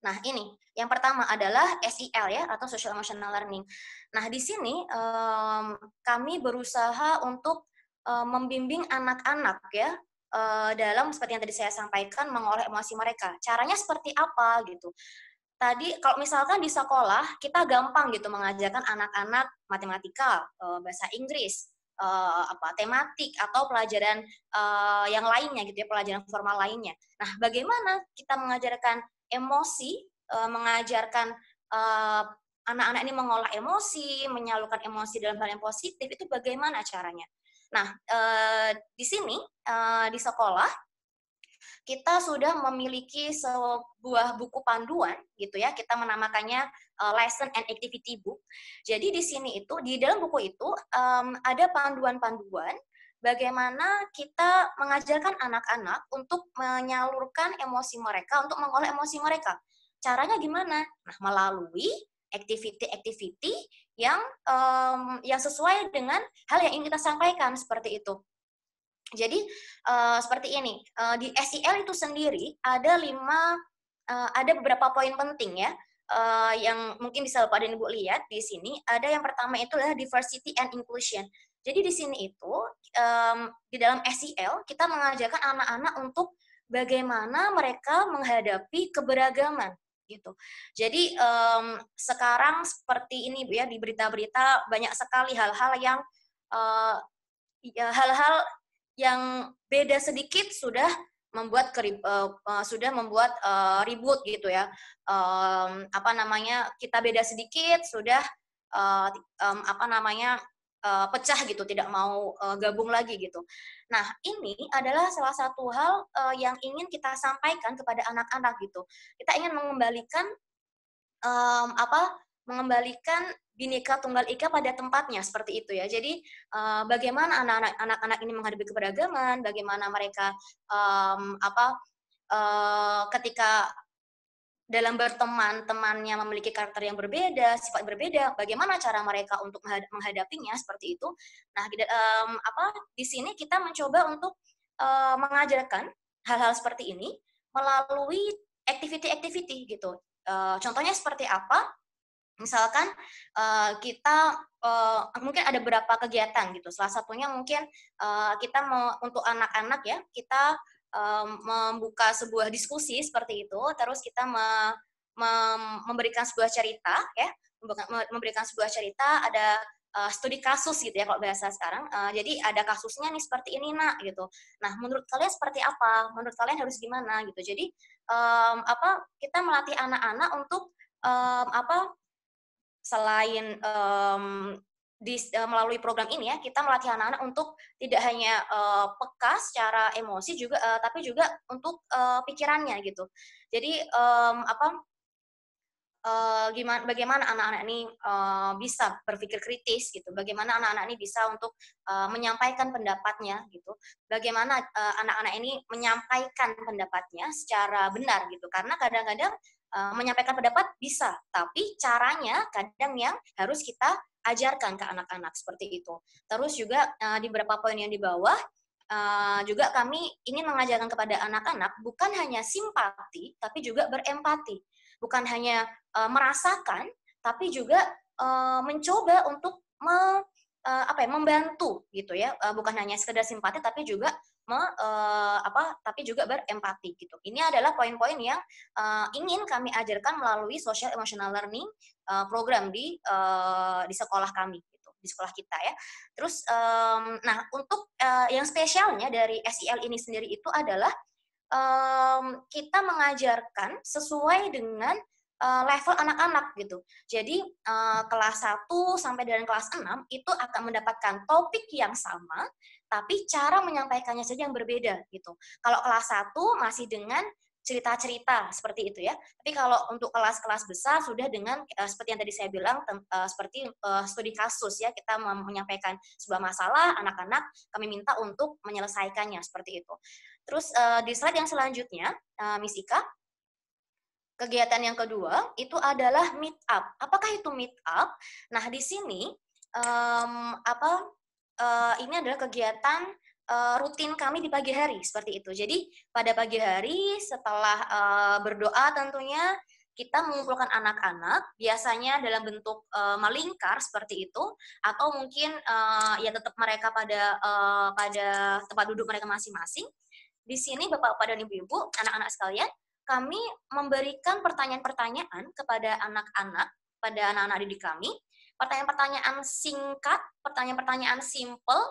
Nah, ini yang pertama adalah SEL ya atau social emotional learning. Nah, di sini um, kami berusaha untuk um, membimbing anak-anak ya eh, dalam seperti yang tadi saya sampaikan mengolah emosi mereka. Caranya seperti apa gitu. Tadi kalau misalkan di sekolah kita gampang gitu mengajarkan anak-anak matematika, eh, bahasa Inggris, eh, apa tematik atau pelajaran yang lainnya gitu ya pelajaran formal lainnya. Nah, bagaimana kita mengajarkan emosi, uh, mengajarkan anak eh, anak-anak ini mengolah emosi, menyalurkan emosi dalam hal yang positif itu bagaimana caranya? Nah, uh, di sini uh, di sekolah kita sudah memiliki sebuah buku panduan gitu ya. Kita menamakannya uh, lesson and activity book. Jadi di sini itu di dalam buku itu ada panduan-panduan bagaimana kita mengajarkan anak-anak untuk menyalurkan emosi mereka, untuk mengolah emosi mereka. Caranya gimana? Nah, melalui activity-activity yang um, yang sesuai dengan hal yang ingin kita sampaikan seperti itu. Jadi uh, seperti ini uh, di SEL itu sendiri ada lima uh, ada beberapa poin penting ya uh, yang mungkin bisa Bapak dan Ibu lihat di sini. Ada yang pertama itu adalah diversity and inclusion. Jadi di sini itu um, di dalam SEL kita mengajarkan anak-anak untuk bagaimana mereka menghadapi keberagaman gitu. Jadi um, sekarang seperti ini ya di berita-berita banyak sekali hal-hal yang eh, ya, hal-hal uh, ya, yang beda sedikit sudah membuat kerib, uh, sudah membuat uh, ribut gitu ya um, apa namanya kita beda sedikit sudah uh, um, apa namanya uh, pecah gitu, tidak mau uh, gabung lagi gitu. Nah, ini adalah salah satu hal uh, yang ingin kita sampaikan kepada anak-anak gitu. Kita ingin mengembalikan um, apa? mengembalikan Bineka tunggal ika pada tempatnya seperti itu ya. Jadi uh, bagaimana anak-anak anak-anak ini menghadapi keberagaman, bagaimana mereka um, apa uh, ketika dalam berteman temannya memiliki karakter yang berbeda sifat berbeda bagaimana cara mereka untuk menghadapinya seperti itu nah um, apa di sini kita mencoba untuk uh, mengajarkan hal-hal seperti ini melalui activity-activity gitu uh, contohnya seperti apa misalkan uh, kita uh, mungkin ada beberapa kegiatan gitu salah satunya mungkin uh, kita mau untuk anak-anak ya kita membuka sebuah diskusi seperti itu, terus kita memberikan sebuah cerita, ya, memberikan sebuah cerita, ada eh, studi kasus gitu ya kalau bahasa sekarang. Eh, jadi ada kasusnya nih seperti ini nak gitu. Nah, menurut kalian seperti apa? Menurut kalian harus gimana gitu? Jadi apa kita melatih anak-anak untuk apa selain um, di, uh, melalui program ini ya kita melatih anak-anak untuk tidak hanya uh, peka secara emosi juga uh, tapi juga untuk uh, pikirannya gitu jadi um, apa uh, gimana bagaimana anak-anak ini uh, bisa berpikir kritis gitu bagaimana anak-anak ini bisa untuk uh, menyampaikan pendapatnya gitu bagaimana anak-anak uh, ini menyampaikan pendapatnya secara benar gitu karena kadang-kadang Eh, menyampaikan pendapat bisa, tapi caranya kadang yang harus kita ajarkan ke anak-anak seperti itu. Terus juga eh, di beberapa poin yang di bawah eh, juga kami ingin mengajarkan kepada anak-anak bukan hanya simpati tapi juga berempati, bukan hanya merasakan tapi juga mencoba untuk me, apa ya membantu gitu ya, bukan hanya sekedar simpati tapi juga me, uh, apa tapi juga berempati gitu. Ini adalah poin-poin yang uh, ingin kami ajarkan melalui social emotional learning uh, program di uh, di sekolah kami gitu, di sekolah kita ya. Terus um, nah untuk uh, yang spesialnya dari SEL ini sendiri itu adalah um, kita mengajarkan sesuai dengan level anak-anak gitu. Jadi kelas 1 sampai dengan kelas 6 itu akan mendapatkan topik yang sama tapi cara menyampaikannya saja yang berbeda gitu. Kalau kelas 1 masih dengan cerita-cerita seperti itu ya. Tapi kalau untuk kelas-kelas besar sudah dengan uh, seperti yang tadi saya bilang uh, seperti uh, studi kasus ya kita menyampaikan sebuah masalah anak-anak kami minta untuk menyelesaikannya seperti itu. Terus uh, di slide yang selanjutnya uh, Miss kegiatan yang kedua itu adalah meet up. Apakah itu meet up? Nah, di sini um, apa uh, ini adalah kegiatan uh, rutin kami di pagi hari seperti itu. Jadi pada pagi hari setelah uh, berdoa tentunya kita mengumpulkan anak-anak biasanya dalam bentuk uh, melingkar seperti itu atau mungkin uh, ya tetap mereka pada uh, pada tempat duduk mereka masing-masing. Di sini Bapak-bapak dan Ibu-ibu, anak-anak sekalian, kami memberikan pertanyaan-pertanyaan kepada anak-anak pada anak-anak didik kami pertanyaan-pertanyaan singkat, pertanyaan-pertanyaan simple,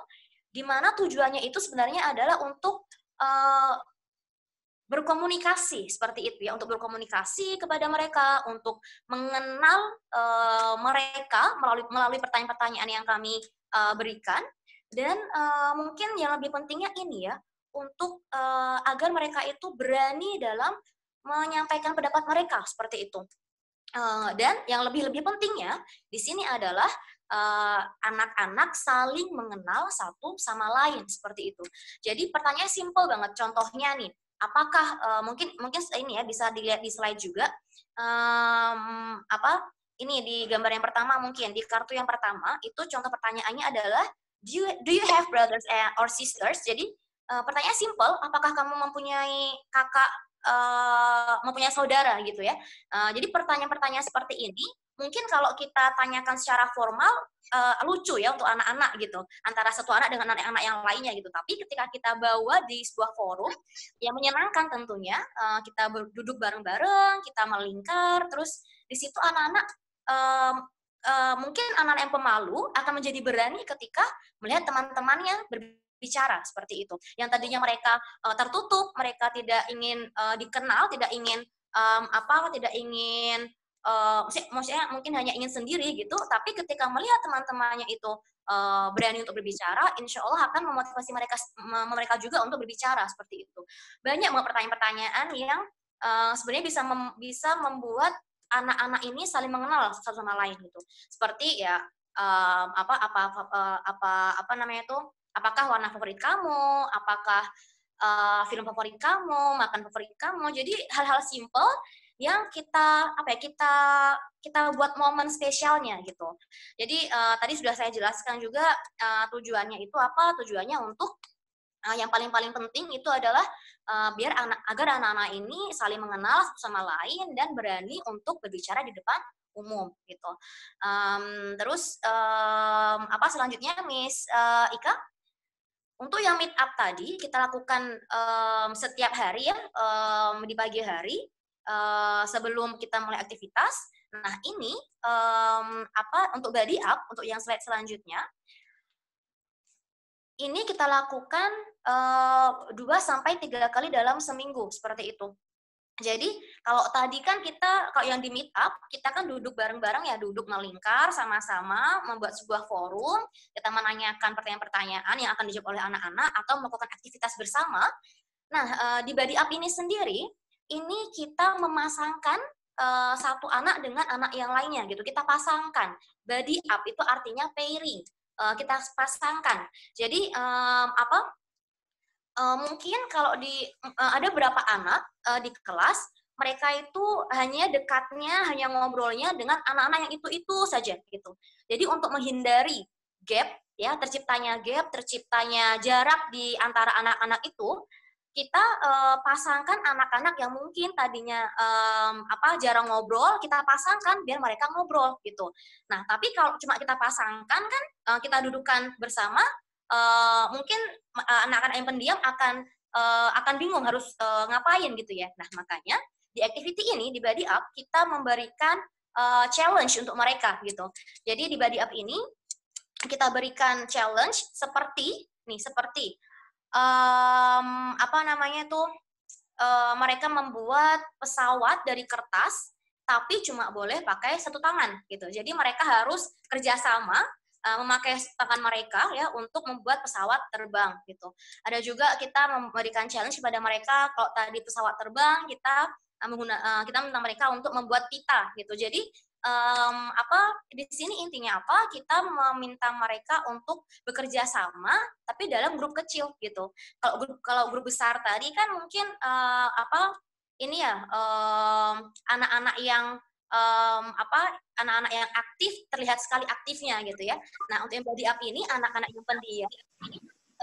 di mana tujuannya itu sebenarnya adalah untuk uh, berkomunikasi seperti itu ya, untuk berkomunikasi kepada mereka, untuk mengenal uh, mereka melalui melalui pertanyaan-pertanyaan yang kami uh, berikan, dan uh, mungkin yang lebih pentingnya ini ya, untuk uh, agar mereka itu berani dalam menyampaikan pendapat mereka seperti itu. Eh, dan yang lebih-lebih pentingnya di sini adalah eh, anak-anak uh, saling mengenal satu sama lain seperti itu. Jadi pertanyaan simple banget. Contohnya nih, apakah uh, mungkin mungkin ini ya bisa dilihat di slide juga um, apa ini di gambar yang pertama mungkin di kartu yang pertama itu contoh pertanyaannya adalah do you, do you have brothers or sisters? Jadi uh, pertanyaan simple, apakah kamu mempunyai kakak Eh, mempunyai saudara gitu ya. Eh, jadi pertanyaan-pertanyaan seperti ini mungkin kalau kita tanyakan secara formal eh, lucu ya untuk anak-anak gitu antara satu anak dengan anak-anak yang lainnya gitu tapi ketika kita bawa di sebuah forum yang menyenangkan tentunya kita duduk bareng-bareng kita melingkar terus di situ anak-anak mungkin anak-anak yang pemalu akan menjadi berani ketika melihat teman-temannya berbeda bicara seperti itu. Yang tadinya mereka uh, tertutup, mereka tidak ingin uh, dikenal, tidak ingin um, apa, tidak ingin uh, maksudnya mungkin hanya ingin sendiri gitu, tapi ketika melihat teman-temannya itu uh, berani untuk berbicara, insya Allah akan memotivasi mereka mereka juga untuk berbicara seperti itu. Banyak banget pertanyaan-pertanyaan yang uh, sebenarnya bisa mem bisa membuat anak-anak ini saling mengenal satu sama lain gitu. Seperti ya um, apa apa apa apa, apa namanya itu apakah warna favorit kamu, apakah uh, film favorit kamu, makan favorit kamu. Jadi hal-hal simple yang kita apa ya kita kita buat momen spesialnya gitu. Jadi uh, tadi sudah saya jelaskan juga uh, tujuannya itu apa? Tujuannya untuk uh, yang paling-paling penting itu adalah uh, biar anak agar anak-anak ini saling mengenal satu sama lain dan berani untuk berbicara di depan umum gitu. Um, terus um, apa selanjutnya Miss uh, Ika? Untuk yang meet up tadi kita lakukan um, setiap hari ya um, di pagi hari uh, sebelum kita mulai aktivitas. Nah ini um, apa untuk body up untuk yang slide selanjutnya ini kita lakukan uh, sampai tiga kali dalam seminggu seperti itu. Jadi kalau tadi kan kita kalau yang di meet up kita kan duduk bareng-bareng ya duduk melingkar sama-sama membuat sebuah forum kita menanyakan pertanyaan-pertanyaan yang akan dijawab oleh anak-anak atau melakukan aktivitas bersama. Nah eh, di body up ini sendiri ini kita memasangkan eh, satu anak dengan anak yang lainnya gitu kita pasangkan body up itu artinya pairing eh, kita pasangkan. Jadi apa uh, mungkin kalau di uh, ada berapa anak uh, di kelas mereka itu hanya dekatnya hanya ngobrolnya dengan anak-anak yang itu-itu saja gitu. Jadi untuk menghindari gap ya terciptanya gap, terciptanya jarak di antara anak-anak itu kita uh, pasangkan anak-anak yang mungkin tadinya um, apa jarang ngobrol kita pasangkan biar mereka ngobrol gitu. Nah tapi kalau cuma kita pasangkan kan uh, kita dudukan bersama uh, mungkin eh, anak-anak yang pendiam akan uh, akan bingung harus uh, ngapain gitu ya. Nah, makanya di activity ini di Body Up kita memberikan uh, challenge untuk mereka gitu. Jadi di Body Up ini kita berikan challenge seperti nih seperti um, apa namanya itu uh, mereka membuat pesawat dari kertas tapi cuma boleh pakai satu tangan gitu. Jadi mereka harus kerjasama Eh, memakai tangan mereka ya untuk membuat pesawat terbang gitu. Ada juga kita memberikan challenge kepada mereka kalau tadi pesawat terbang kita eh, menggunakan eh, kita minta mereka untuk membuat pita gitu. Jadi um, apa di sini intinya apa kita meminta mereka untuk bekerja sama tapi dalam grup kecil gitu kalau grup kalau grup besar tadi kan mungkin uh, apa ini ya anak-anak um, anak -anak yang um, apa anak-anak yang aktif terlihat sekali aktifnya gitu ya. Nah untuk yang body up ini anak-anak yang pendiam,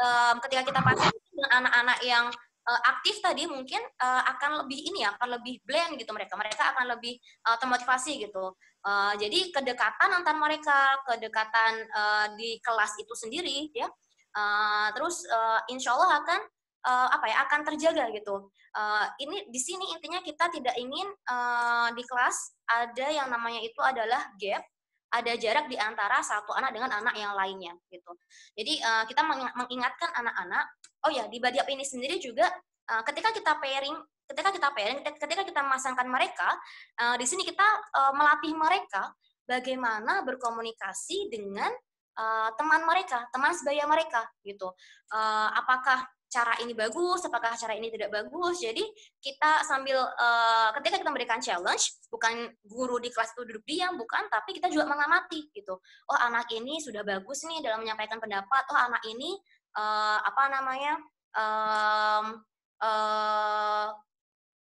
um, ketika kita pasang dengan anak-anak yang uh, aktif tadi mungkin uh, akan lebih ini ya, akan lebih blend gitu mereka. Mereka akan lebih uh, termotivasi gitu. Uh, jadi kedekatan antar mereka, kedekatan uh, di kelas itu sendiri ya. Uh, terus uh, insya Allah akan uh, apa ya akan terjaga gitu. Uh, ini di sini intinya kita tidak ingin uh, di kelas ada yang namanya itu adalah gap ada jarak di antara satu anak dengan anak yang lainnya gitu. Jadi uh, kita mengingatkan anak-anak, oh ya di body up ini sendiri juga uh, ketika kita pairing, ketika kita pairing, ketika kita memasangkan mereka, uh, di sini kita uh, melatih mereka bagaimana berkomunikasi dengan uh, teman mereka, teman sebaya mereka gitu. Uh, apakah cara ini bagus, apakah cara ini tidak bagus. Jadi kita sambil uh, ketika kita memberikan challenge, bukan guru di kelas itu duduk diam, bukan, tapi kita juga mengamati gitu. Oh anak ini sudah bagus nih dalam menyampaikan pendapat. Oh anak ini uh, apa namanya um, uh,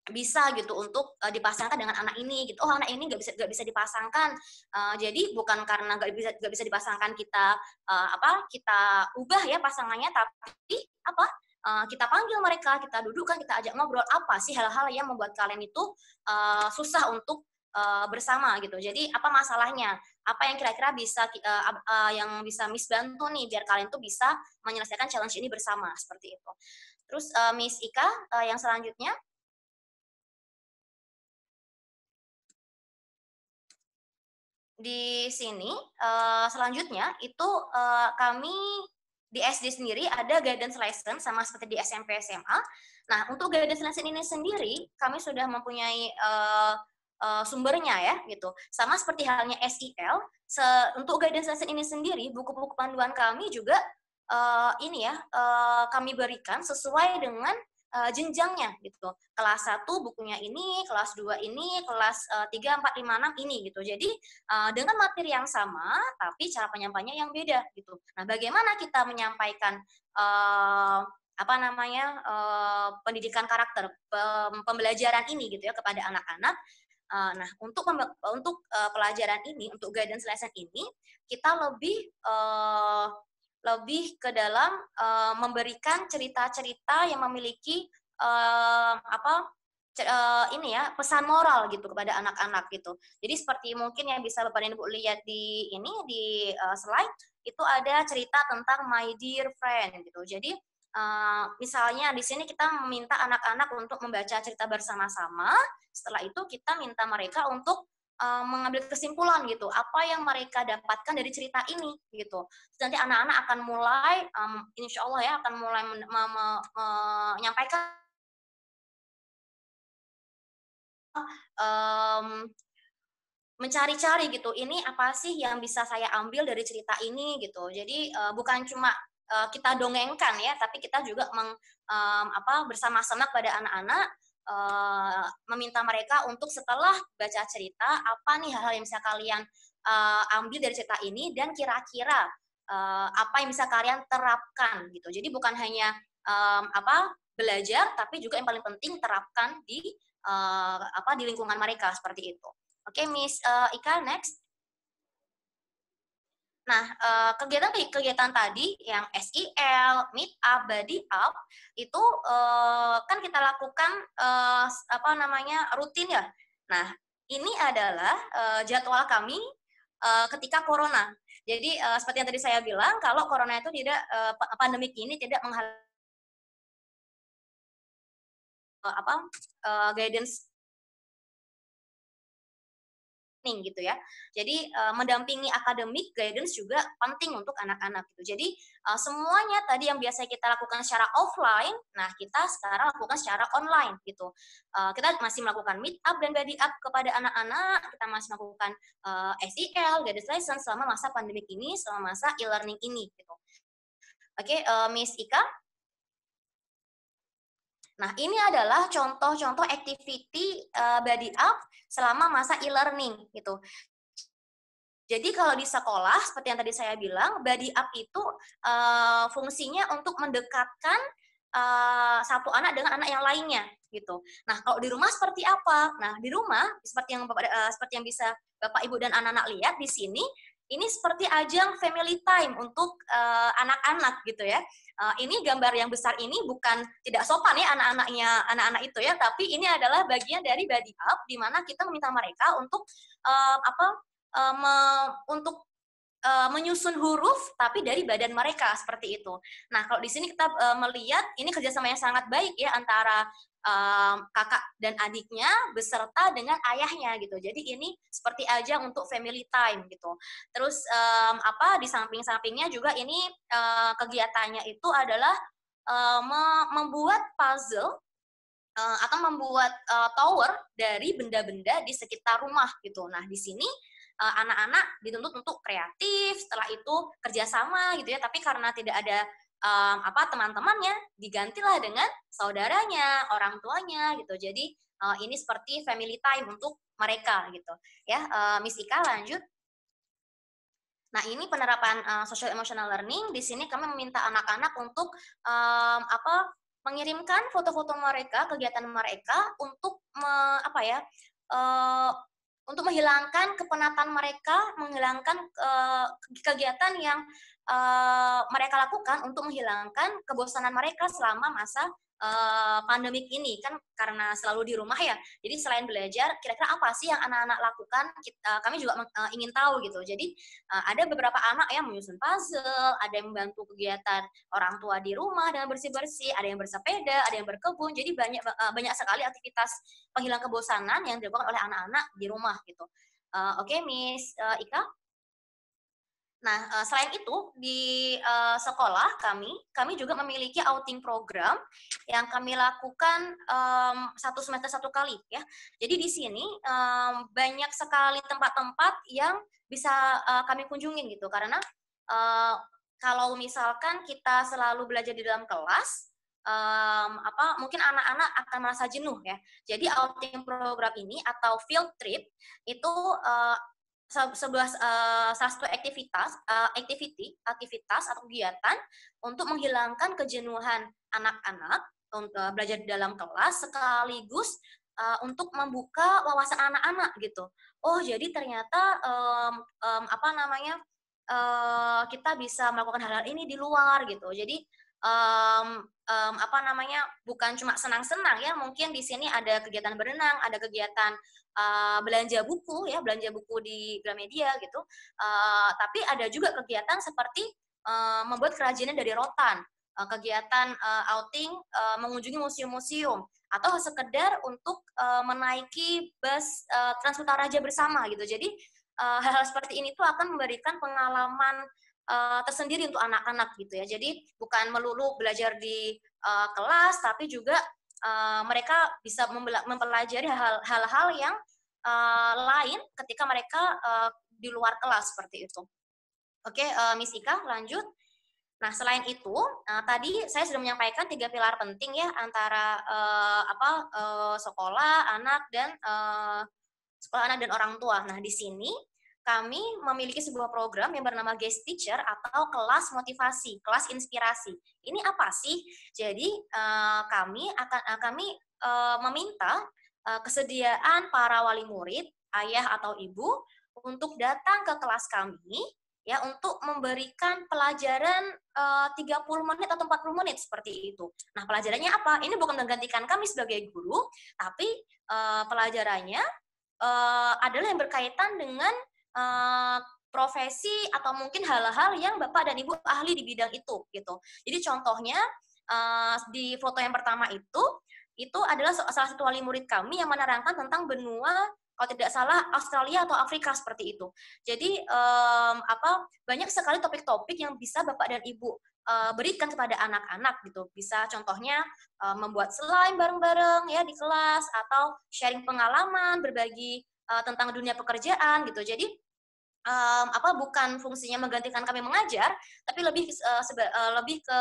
bisa gitu untuk uh, dipasangkan dengan anak ini gitu oh anak ini nggak bisa nggak bisa dipasangkan uh, jadi bukan karena nggak bisa nggak bisa dipasangkan kita uh, apa kita ubah ya pasangannya tapi apa Eh, kita panggil mereka, kita dudukkan, kita ajak ngobrol apa sih hal-hal yang membuat kalian itu uh, susah untuk uh, bersama gitu. Jadi apa masalahnya? Apa yang kira-kira bisa uh, uh, yang bisa Miss bantu nih biar kalian tuh bisa menyelesaikan challenge ini bersama seperti itu. Terus uh, Miss Ika uh, yang selanjutnya di sini selanjutnya itu kami di SD sendiri ada guidance lesson sama seperti di SMP SMA. Nah, untuk guidance lesson ini sendiri kami sudah mempunyai uh, uh, sumbernya ya gitu. Sama seperti halnya SEL, se untuk guidance lesson ini sendiri buku-buku panduan kami juga uh, ini ya uh, kami berikan sesuai dengan uh, jenjangnya gitu. Kelas 1 bukunya ini, kelas 2 ini, kelas uh, 3, 4, 5, 6 ini gitu. Jadi uh, dengan materi yang sama tapi cara penyampaiannya yang beda gitu. Nah, bagaimana kita menyampaikan uh, apa namanya uh, pendidikan karakter pembelajaran ini gitu ya kepada anak-anak nah, untuk untuk uh, pelajaran ini, untuk guidance lesson ini, kita lebih uh, lebih ke dalam uh, memberikan cerita-cerita yang memiliki uh, apa uh, ini ya pesan moral gitu kepada anak-anak gitu. Jadi seperti mungkin yang bisa Bapak dan Ibu lihat di ini di uh, slide itu ada cerita tentang my dear friend gitu. Jadi uh, misalnya di sini kita meminta anak-anak untuk membaca cerita bersama-sama. Setelah itu kita minta mereka untuk uh, mengambil kesimpulan gitu apa yang mereka dapatkan dari cerita ini gitu nanti anak-anak akan mulai um, insya Allah ya akan mulai men me me menyampaikan um, mencari-cari gitu ini apa sih yang bisa saya ambil dari cerita ini gitu jadi uh, bukan cuma uh, kita dongengkan ya tapi kita juga meng, um, apa bersama-sama kepada anak-anak uh, meminta mereka untuk setelah baca cerita apa nih hal-hal yang bisa kalian uh, ambil dari cerita ini dan kira-kira uh, apa yang bisa kalian terapkan gitu. Jadi bukan hanya um, apa belajar tapi juga yang paling penting terapkan di uh, apa di lingkungan mereka seperti itu. Oke, okay, Miss uh, Ika next. Nah, kegiatan-kegiatan eh, tadi yang SIL, Meet Up, Body Up itu eh, kan kita lakukan eh, apa namanya rutin ya. Nah, ini adalah jadwal kami ketika corona. Jadi seperti yang tadi saya bilang, kalau corona itu tidak pandemik ini tidak menghalangi apa guidance penting gitu ya. Jadi uh, mendampingi akademik guidance juga penting untuk anak-anak gitu. Jadi uh, semuanya tadi yang biasa kita lakukan secara offline, nah kita sekarang lakukan secara online gitu. Uh, kita masih melakukan meet up dan body up kepada anak-anak, kita masih melakukan uh, SEL, guidance lesson selama masa pandemik ini, selama masa e-learning ini gitu. Oke, okay, uh, Miss Ika, Nah, ini adalah contoh-contoh activity uh, body up selama masa e-learning gitu. Jadi kalau di sekolah seperti yang tadi saya bilang, body up itu uh, fungsinya untuk mendekatkan uh, satu anak dengan anak yang lainnya gitu. Nah, kalau di rumah seperti apa? Nah, di rumah seperti yang uh, seperti yang bisa Bapak Ibu dan anak-anak lihat di sini ini seperti ajang family time untuk anak eh, anak-anak gitu ya. Uh, ini gambar yang besar ini bukan tidak sopan ya anak-anaknya anak-anak itu ya, tapi ini adalah bagian dari body up di mana kita meminta mereka untuk uh, apa uh, me, untuk uh, menyusun huruf tapi dari badan mereka seperti itu. Nah, kalau di sini kita uh, melihat ini kerjasama yang sangat baik ya antara um, kakak dan adiknya beserta dengan ayahnya gitu. Jadi ini seperti aja untuk family time gitu. Terus um, apa di samping-sampingnya juga ini uh, kegiatannya itu adalah um, membuat puzzle uh, atau membuat uh, tower dari benda-benda di sekitar rumah gitu. Nah, di sini anak-anak dituntut untuk kreatif, setelah itu kerjasama gitu ya. Tapi karena tidak ada um, apa teman-temannya digantilah dengan saudaranya, orang tuanya gitu. Jadi uh, ini seperti family time untuk mereka gitu. Ya, uh, Miss Ika lanjut. Nah, ini penerapan uh, social emotional learning. Di sini kami meminta anak-anak untuk um, apa mengirimkan foto-foto mereka, kegiatan mereka untuk me, apa ya? Uh, untuk menghilangkan kepenatan mereka, menghilangkan uh, kegiatan yang uh, mereka lakukan untuk menghilangkan kebosanan mereka selama masa uh, pandemik ini kan karena selalu di rumah ya. Jadi selain belajar, kira-kira apa sih yang anak-anak lakukan? Kita, eh, kami juga uh, ingin tahu gitu. Jadi uh, ada beberapa anak yang menyusun puzzle, ada yang membantu kegiatan orang tua di rumah dengan bersih-bersih, ada yang bersepeda, ada yang berkebun. Jadi banyak uh, banyak sekali aktivitas penghilang kebosanan yang dilakukan oleh anak-anak di rumah gitu. Uh, Oke, okay, Miss uh, Ika. Nah, eh, selain itu di eh, sekolah kami, kami juga memiliki outing program yang kami lakukan um, satu semester satu kali ya. Jadi di sini banyak sekali tempat-tempat yang bisa eh, kami kunjungi gitu karena kalau misalkan kita selalu belajar di dalam kelas, um, apa mungkin anak-anak akan merasa jenuh ya. Jadi outing program ini atau field trip itu uh, sebuah eh, uh, salah satu aktivitas uh, activity aktivitas atau kegiatan untuk menghilangkan kejenuhan anak-anak untuk uh, belajar di dalam kelas sekaligus uh, untuk membuka wawasan anak-anak gitu oh jadi ternyata um, um, apa namanya uh, kita bisa melakukan hal-hal ini di luar gitu jadi um, um, apa namanya bukan cuma senang-senang ya mungkin di sini ada kegiatan berenang ada kegiatan uh, belanja buku ya belanja buku di Gramedia gitu uh, tapi ada juga kegiatan seperti uh, membuat kerajinan dari rotan uh, kegiatan uh, outing uh, mengunjungi museum-museum atau sekedar untuk uh, menaiki bus uh, raja bersama gitu jadi hal-hal uh, seperti ini tuh akan memberikan pengalaman uh, tersendiri untuk anak-anak gitu ya. Jadi bukan melulu belajar di uh, kelas, tapi juga Eh, mereka bisa mempelajari hal-hal yang uh, lain ketika mereka uh, di luar kelas seperti itu. Oke, okay, uh, Miss Ika, lanjut. Nah, selain itu, uh, tadi saya sudah menyampaikan tiga pilar penting ya antara uh, apa uh, sekolah, anak dan uh, sekolah anak dan orang tua. Nah, di sini kami memiliki sebuah program yang bernama guest teacher atau kelas motivasi, kelas inspirasi. Ini apa sih? Jadi eh, kami akan eh, kami eh, meminta kesediaan para wali murid, ayah atau ibu untuk datang ke kelas kami ya untuk memberikan pelajaran 30 menit atau 40 menit seperti itu. Nah, pelajarannya apa? Ini bukan menggantikan kami sebagai guru, tapi pelajarannya uh, adalah yang berkaitan dengan Eh, profesi atau mungkin hal-hal yang bapak dan ibu ahli di bidang itu gitu. Jadi contohnya uh, di foto yang pertama itu itu adalah salah satu wali murid kami yang menerangkan tentang benua kalau tidak salah Australia atau Afrika seperti itu. Jadi um, apa banyak sekali topik-topik yang bisa bapak dan ibu eh, berikan kepada anak-anak gitu. Bisa contohnya membuat slime bareng-bareng ya di kelas atau sharing pengalaman, berbagi tentang dunia pekerjaan gitu. Jadi um, apa bukan fungsinya menggantikan kami mengajar, tapi lebih uh, eh, seba, uh, eh, lebih ke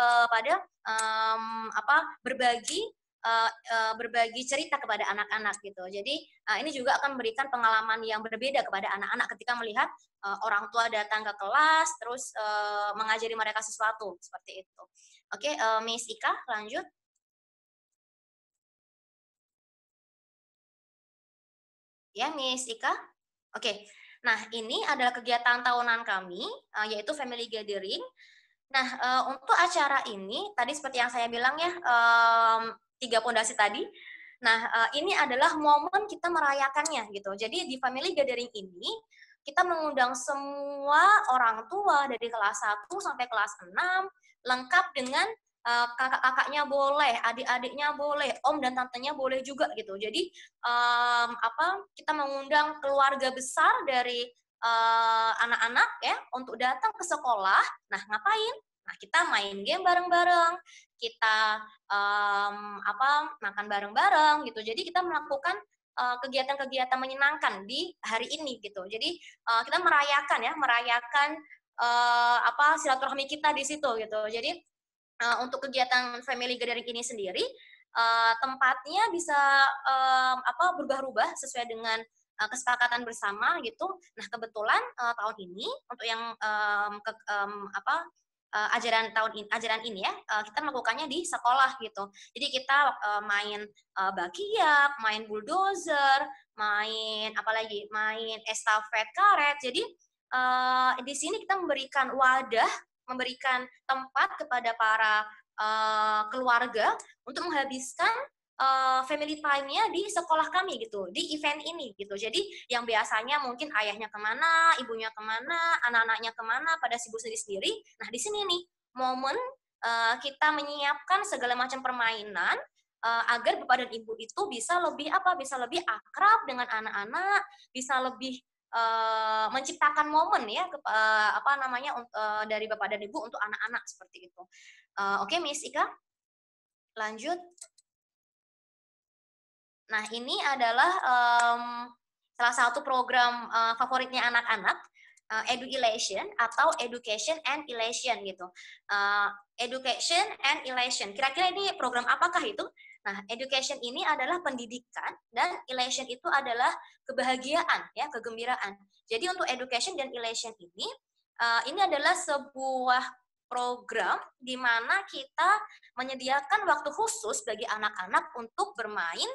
uh, pada um, apa berbagi uh, uh, berbagi cerita kepada anak-anak gitu. Jadi uh, ini juga akan memberikan pengalaman yang berbeda kepada anak-anak ketika melihat uh, orang tua datang ke kelas terus uh, mengajari mereka sesuatu seperti itu. Oke, okay, uh, Miss Ika lanjut. Ya, Miss Ika. Oke, okay. Nah, ini adalah kegiatan tahunan kami, eh, yaitu family gathering. Nah, eh, untuk acara ini, tadi seperti yang saya bilang ya, tiga pondasi tadi. Nah, eh, ini adalah momen kita merayakannya gitu. Jadi di family gathering ini, kita mengundang semua orang tua dari kelas 1 sampai kelas 6, lengkap dengan uh, eh, kakak-kakaknya boleh, adik-adiknya boleh, om dan tantenya boleh juga gitu. Jadi um, apa kita mengundang keluarga besar dari eh, anak-anak ya untuk datang ke sekolah. Nah, ngapain? Nah, kita main game bareng-bareng, kita um, apa makan bareng-bareng gitu. Jadi kita melakukan eh, kegiatan-kegiatan menyenangkan di hari ini gitu. Jadi uh, kita merayakan ya, merayakan uh, apa silaturahmi kita di situ gitu. Jadi uh, untuk kegiatan family gathering ini sendiri uh, tempatnya bisa um, apa berubah-ubah sesuai dengan uh, kesepakatan bersama gitu. Nah kebetulan uh, tahun ini untuk yang um, ke, um, apa uh, ajaran tahun ini, ajaran ini ya uh, kita melakukannya di sekolah gitu. Jadi kita uh, main uh, bakiak, main bulldozer, main apalagi main estafet karet. Jadi uh, di sini kita memberikan wadah memberikan tempat kepada para uh, keluarga untuk menghabiskan uh, family time-nya di sekolah kami gitu, di event ini gitu. Jadi yang biasanya mungkin ayahnya kemana, ibunya kemana, anak-anaknya kemana, pada sibuk sendiri-sendiri. Nah di sini nih momen uh, kita menyiapkan segala macam permainan uh, agar bapak dan ibu itu bisa lebih apa, bisa lebih akrab dengan anak-anak, bisa lebih uh, menciptakan momen ya ke, uh, apa namanya uh, dari bapak dan ibu untuk anak-anak seperti itu. Uh, Oke, okay, Miss Ika, lanjut. Nah, ini adalah um, salah satu program uh, favoritnya anak-anak uh, education atau education and elation gitu. Uh, education and elation. Kira-kira ini program apakah itu? Nah, education ini adalah pendidikan dan elation itu adalah kebahagiaan, ya, kegembiraan. Jadi untuk education dan elation ini, uh, ini adalah sebuah program di mana kita menyediakan waktu khusus bagi anak-anak untuk bermain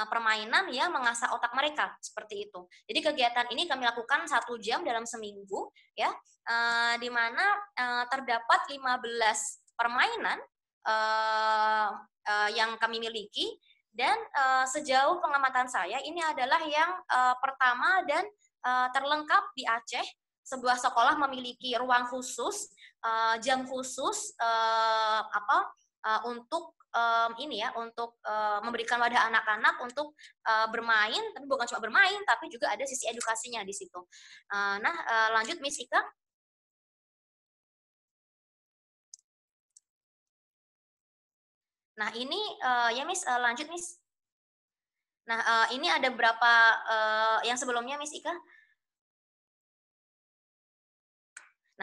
uh, permainan yang mengasah otak mereka seperti itu. Jadi kegiatan ini kami lakukan satu jam dalam seminggu, ya, uh, di mana uh, terdapat 15 permainan uh, yang kami miliki dan uh, sejauh pengamatan saya ini adalah yang uh, pertama dan uh, terlengkap di Aceh sebuah sekolah memiliki ruang khusus uh, jam khusus uh, apa uh, untuk um, ini ya untuk uh, memberikan wadah anak-anak untuk uh, bermain tapi bukan cuma bermain tapi juga ada sisi edukasinya di situ uh, nah uh, lanjut Miss Ika Nah, ini uh, ya Miss uh, lanjut Miss. Nah, uh, ini ada berapa uh, yang sebelumnya Miss Ika?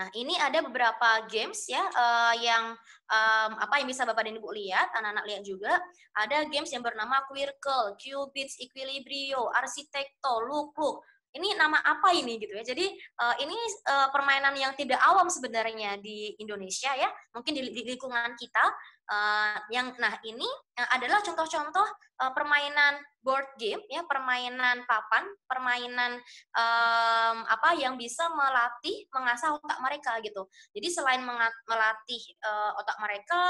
Nah, ini ada beberapa games ya uh, yang um, apa yang bisa Bapak dan Ibu lihat, anak-anak lihat juga. Ada games yang bernama Quirkle, Cubits, Equilibrio, Arsitekto, Look Look, ini nama apa ini gitu ya. Jadi uh, ini uh, permainan yang tidak awam sebenarnya di Indonesia ya, mungkin di, di lingkungan kita. Uh, yang nah ini adalah contoh-contoh uh, permainan board game ya, permainan papan, permainan um, apa yang bisa melatih mengasah otak mereka gitu. Jadi selain melatih uh, otak mereka,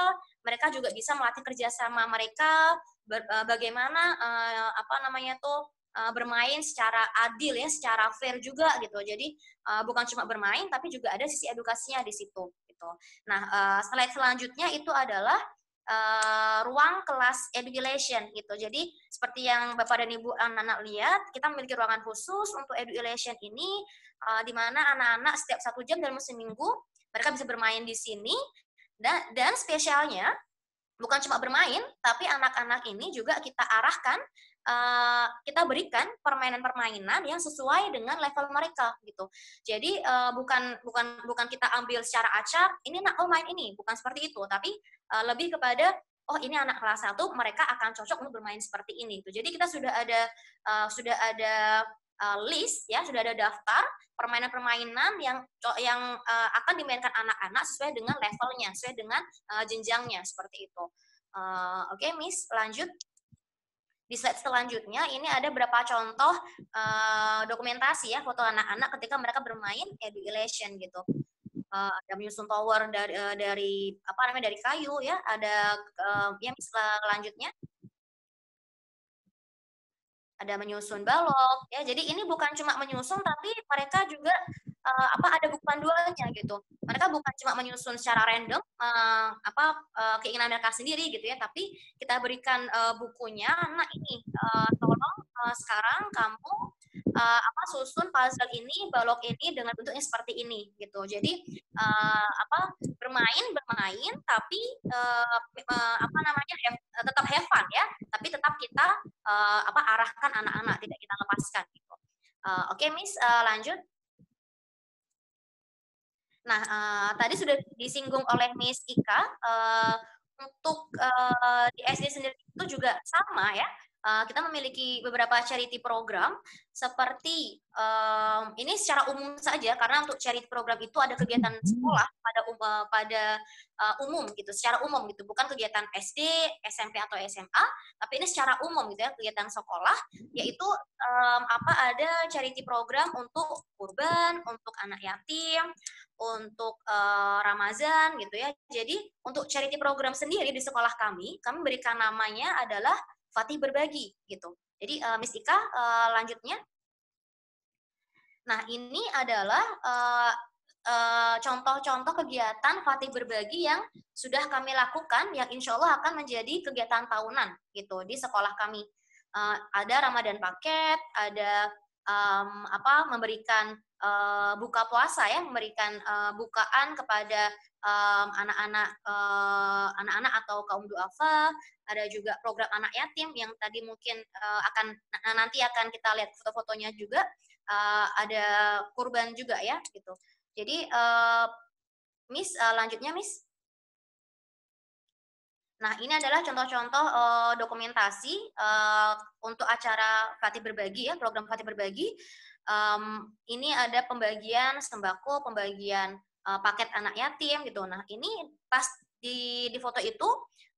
mereka juga bisa melatih kerjasama mereka, bagaimana apa namanya tuh uh, bermain secara adil ya, secara fair juga gitu. Jadi uh, bukan cuma bermain tapi juga ada sisi edukasinya di situ gitu. Nah, uh, slide selanjutnya itu adalah uh, ruang kelas education gitu. Jadi seperti yang Bapak dan Ibu anak-anak lihat, kita memiliki ruangan khusus untuk education ini uh, di mana anak-anak setiap satu jam dalam seminggu mereka bisa bermain di sini dan dan spesialnya bukan cuma bermain, tapi anak-anak ini juga kita arahkan uh, kita berikan permainan-permainan yang sesuai dengan level mereka gitu. Jadi uh, bukan bukan bukan kita ambil secara acak, ini nak oh main ini, bukan seperti itu, tapi uh, lebih kepada oh ini anak kelas 1 mereka akan cocok untuk bermain seperti ini gitu. Jadi kita sudah ada uh, sudah ada uh, list ya, sudah ada daftar permainan-permainan yang yang uh, akan dimainkan anak-anak sesuai dengan levelnya, sesuai dengan uh, jenjangnya seperti itu. Uh, Oke, okay, Miss, lanjut. Di slide selanjutnya ini ada beberapa contoh uh, dokumentasi ya foto anak-anak ketika mereka bermain ya di Elation gitu. Uh, ada menyusun tower dari, uh, dari apa namanya dari kayu ya. Ada uh, yang selanjutnya ada menyusun balok ya jadi ini bukan cuma menyusun tapi mereka juga uh, apa ada buku panduannya gitu. Mereka bukan cuma menyusun secara random uh, apa uh, keinginan mereka sendiri gitu ya, tapi kita berikan uh, bukunya. Nah ini uh, tolong uh, sekarang kamu uh, apa susun puzzle ini, balok ini dengan bentuknya seperti ini gitu. Jadi uh, apa bermain bermain tapi uh, uh, apa namanya have, ya, tetap have fun ya, tapi tetap kita uh, apa arahkan anak-anak tidak kita lepaskan Uh, Oke okay, Miss uh, lanjut. Nah, uh, tadi sudah disinggung oleh Miss Ika, uh, untuk uh, di SD sendiri itu juga sama ya. Eh, kita memiliki beberapa charity program seperti um, ini secara umum saja karena untuk charity program itu ada kegiatan hmm. sekolah pada um, eh, pada uh, umum gitu secara umum gitu bukan kegiatan SD SMP atau SMA tapi ini secara umum gitu ya kegiatan sekolah yaitu um, apa ada charity program untuk kurban untuk anak yatim untuk uh, Ramazan gitu ya jadi untuk charity program sendiri di sekolah kami kami berikan namanya adalah Fatih berbagi gitu. Jadi uh, Miss Ika uh, lanjutnya. Nah ini adalah uh, uh, contoh-contoh kegiatan Fatih berbagi yang sudah kami lakukan, yang insya Allah akan menjadi kegiatan tahunan gitu di sekolah kami. Uh, ada Ramadan paket, ada um, apa memberikan uh, buka puasa ya memberikan uh, bukaan kepada anak-anak uh, anak-anak atau kaum duafa ada juga program anak yatim yang tadi mungkin uh, akan nah, nanti akan kita lihat foto-fotonya juga uh, ada kurban juga ya gitu jadi uh, miss uh, lanjutnya miss Nah, ini adalah contoh-contoh uh, dokumentasi uh, untuk acara Fatih Berbagi ya, program Fatih Berbagi um, ini ada pembagian sembako, pembagian uh, paket anak yatim gitu. Nah, ini pas di di foto itu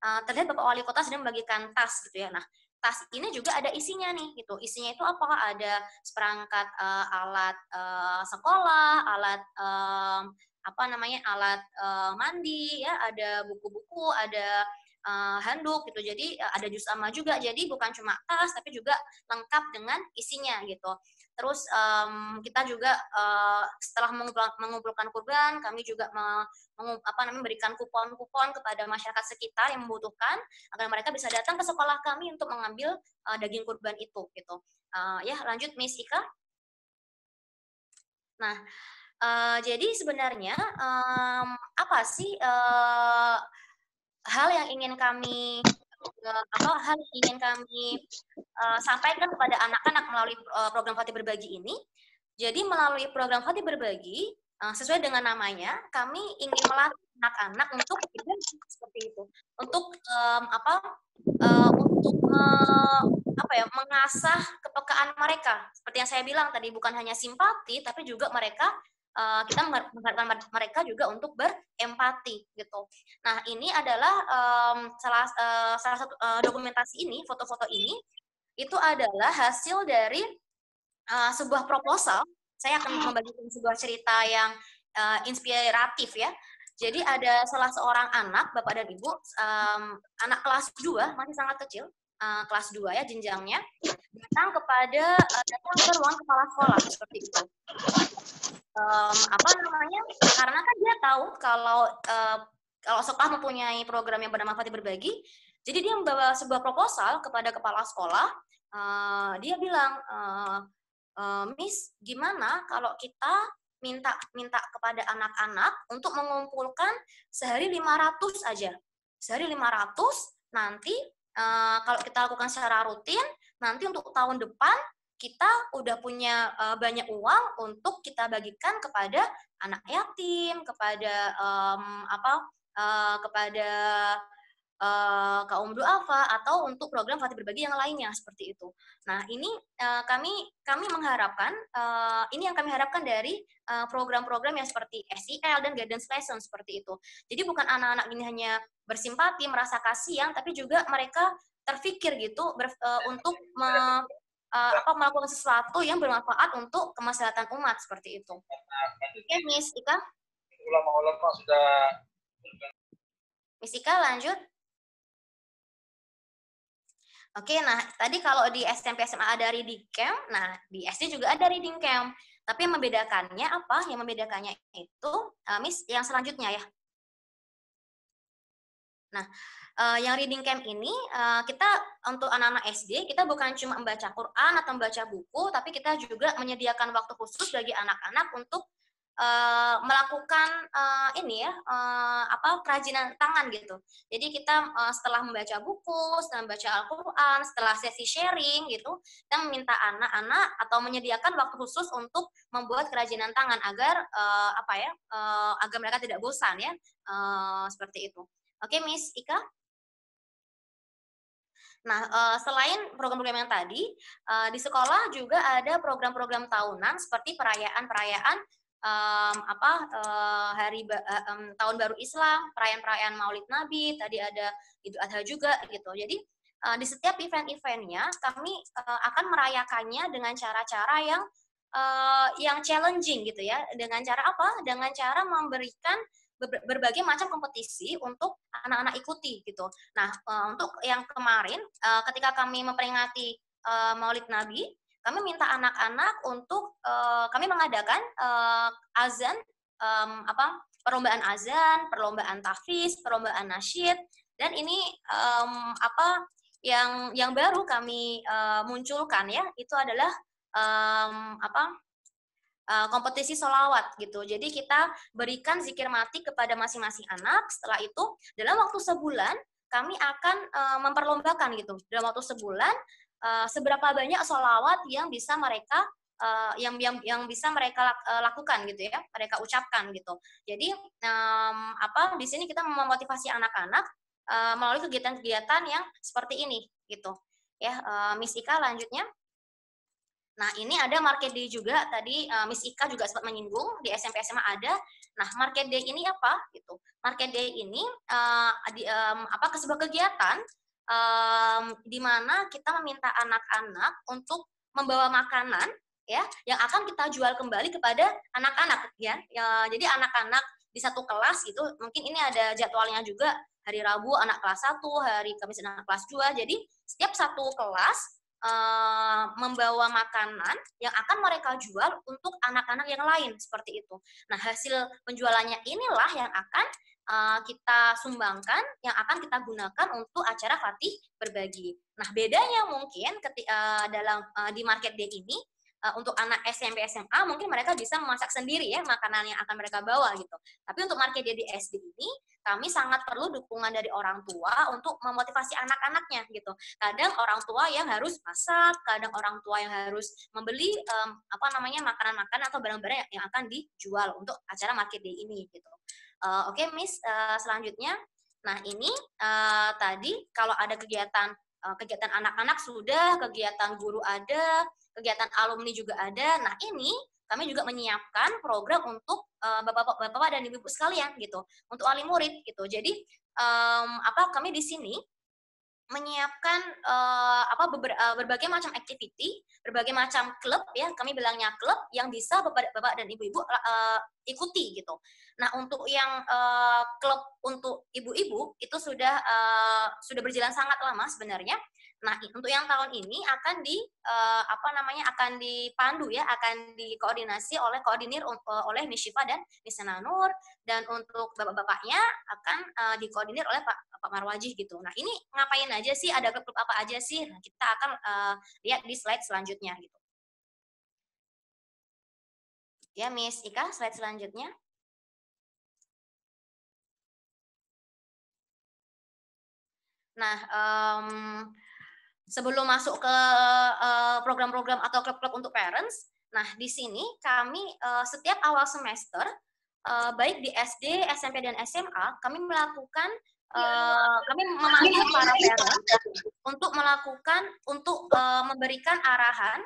uh, terlihat Bapak Wali Kota sedang membagikan tas gitu ya. Nah, tas ini juga ada isinya nih gitu. Isinya itu apa? Ada seperangkat uh, alat uh, sekolah, alat um, apa namanya? alat uh, mandi ya, ada buku-buku, ada uh, handuk gitu. Jadi uh, ada jus sama juga. Jadi bukan cuma tas tapi juga lengkap dengan isinya gitu. Terus um, kita juga uh, setelah mengumpulkan kurban, kami juga mengum, apa memberikan kupon-kupon kepada masyarakat sekitar yang membutuhkan agar mereka bisa datang ke sekolah kami untuk mengambil uh, daging kurban itu gitu. Uh, ya, lanjut Miss Ika. Nah, uh, jadi sebenarnya um, apa sih uh, hal yang ingin kami uh, apa hal yang ingin kami uh, sampaikan kepada anak-anak melalui uh, program Fatih Berbagi ini. Jadi melalui program Fatih Berbagi uh, sesuai dengan namanya, kami ingin melatih anak-anak untuk seperti itu, untuk um, apa uh, untuk uh, apa ya mengasah kepekaan mereka. Seperti yang saya bilang tadi, bukan hanya simpati, tapi juga mereka Eh, kita mengharapkan mereka juga untuk berempati gitu. Nah ini adalah um, salah uh, salah satu uh, dokumentasi ini, foto-foto ini itu adalah hasil dari uh, sebuah proposal. Saya akan membagikan sebuah cerita yang uh, inspiratif ya. Jadi ada salah seorang anak, bapak dan ibu, um, anak kelas 2, masih sangat kecil, uh, kelas 2 ya jenjangnya, datang kepada, uh, datang ke ruang kepala sekolah, seperti itu um, apa namanya karena kan dia tahu kalau uh, kalau sekolah mempunyai program yang bernama Fatih berbagi jadi dia membawa sebuah proposal kepada kepala sekolah uh, dia bilang uh, uh, Miss gimana kalau kita minta minta kepada anak-anak untuk mengumpulkan sehari 500 aja sehari 500 nanti uh, kalau kita lakukan secara rutin nanti untuk tahun depan kita udah punya uh, banyak uang untuk kita bagikan kepada anak yatim, kepada um, apa, uh, kepada uh, kaum duafa atau untuk program Fatih Berbagi yang lainnya seperti itu. Nah, ini uh, kami kami mengharapkan uh, ini yang kami harapkan dari program-program uh, yang seperti SEL dan guidance lesson seperti itu. Jadi bukan anak-anak ini hanya bersimpati, merasa kasihan tapi juga mereka terfikir gitu ber, uh, untuk me, uh, apa melakukan sesuatu yang bermanfaat untuk kemaslahatan umat seperti itu. Oke, Miss Ika. Ulama-ulama sudah Miss Ika lanjut. Oke, nah tadi kalau di SMP SMA ada reading camp, nah di SD juga ada reading camp. Tapi yang membedakannya apa? Yang membedakannya itu, uh, Miss, yang selanjutnya ya, Nah, uh, yang reading camp ini uh, kita untuk anak-anak SD kita bukan cuma membaca Quran atau membaca buku, tapi kita juga menyediakan waktu khusus bagi anak-anak untuk uh, melakukan uh, ini ya uh, apa kerajinan tangan gitu. Jadi kita uh, setelah membaca buku, setelah membaca Al-Qur'an, setelah sesi sharing gitu, kita meminta anak-anak atau menyediakan waktu khusus untuk membuat kerajinan tangan agar uh, apa ya uh, agar mereka tidak bosan ya uh, seperti itu. Oke, Miss Ika? Nah, eh, selain program-program yang tadi, eh, di sekolah juga ada program-program tahunan seperti perayaan-perayaan um, apa eh, hari um, tahun baru Islam, perayaan-perayaan Maulid Nabi, tadi ada Idul Adha juga gitu. Jadi di setiap event-eventnya kami akan merayakannya dengan cara-cara yang uh, yang challenging gitu ya. Dengan cara apa? Dengan cara memberikan berbagai macam kompetisi untuk anak-anak ikuti gitu. Nah, eh, untuk yang kemarin eh, ketika kami memperingati eh, Maulid Nabi, kami minta anak-anak untuk kami mengadakan azan apa perlombaan azan, perlombaan tahfiz, perlombaan nasyid dan ini apa yang yang baru kami munculkan ya itu adalah apa Eh, kompetisi solawat gitu. Jadi kita berikan zikir mati kepada masing-masing anak. Setelah itu dalam waktu sebulan kami akan uh, memperlombakan gitu. Dalam waktu sebulan uh, seberapa banyak solawat yang bisa mereka uh, yang yang yang bisa mereka lakukan gitu ya, mereka ucapkan gitu. Jadi um, apa di sini kita memotivasi anak-anak uh, melalui kegiatan-kegiatan yang seperti ini gitu. Ya, uh, Miss Ika lanjutnya. Nah, ini ada market day juga tadi uh, Miss Ika juga sempat menyinggung di SMP SMA ada. Nah, market day ini apa? Gitu. Market day ini uh, di, um, apa ke sebuah kegiatan um, di mana kita meminta anak-anak untuk membawa makanan ya yang akan kita jual kembali kepada anak-anak ya. ya. Jadi anak-anak di satu kelas gitu, mungkin ini ada jadwalnya juga hari Rabu anak kelas 1, hari Kamis anak kelas 2. Jadi setiap satu kelas uh, membawa makanan yang akan mereka jual untuk anak-anak yang lain seperti itu. Nah, hasil penjualannya inilah yang akan uh, kita sumbangkan, yang akan kita gunakan untuk acara Fatih berbagi. Nah, bedanya mungkin ketika, uh, eh, dalam uh, di market day ini Eh, untuk anak SMP SMA mungkin mereka bisa memasak sendiri ya makanan yang akan mereka bawa gitu. Tapi untuk market di SD ini kami sangat perlu dukungan dari orang tua untuk memotivasi anak-anaknya gitu. Kadang orang tua yang harus masak, kadang orang tua yang harus membeli um, apa namanya makanan-makanan atau barang-barang yang akan dijual untuk acara market day ini gitu. Uh, Oke, okay, Miss, uh, selanjutnya. Nah, ini uh, tadi kalau ada kegiatan uh, kegiatan anak-anak sudah, kegiatan guru ada, kegiatan alumni juga ada. Nah, ini kami juga menyiapkan program untuk eh, bapak-bapak dan ibu-ibu sekalian gitu, untuk wali murid gitu. Jadi um, apa kami di sini menyiapkan uh, apa eh, berbagai macam activity, berbagai macam klub ya, kami bilangnya klub yang bisa bapak-bapak dan ibu-ibu uh, ikuti gitu. Nah untuk yang uh, klub untuk ibu-ibu itu sudah uh, sudah berjalan sangat lama sebenarnya. Nah, untuk yang tahun ini akan di eh, apa namanya akan dipandu ya, akan dikoordinasi oleh koordinir eh, oleh Miss Shifa dan Miss Nur dan untuk bapak-bapaknya akan eh, dikoordinir oleh Pak Pak Marwaji gitu. Nah, ini ngapain aja sih? Ada klub apa aja sih? Nah, kita akan lihat di slide selanjutnya gitu. Ya, Miss Ika, slide selanjutnya. Nah, um, sebelum masuk ke eh, program-program atau klub-klub untuk parents. Nah, di sini kami eh, setiap awal semester eh, baik di SD, SMP dan SMA kami melakukan iya, kami memanggil para parents untuk melakukan untuk memberikan arahan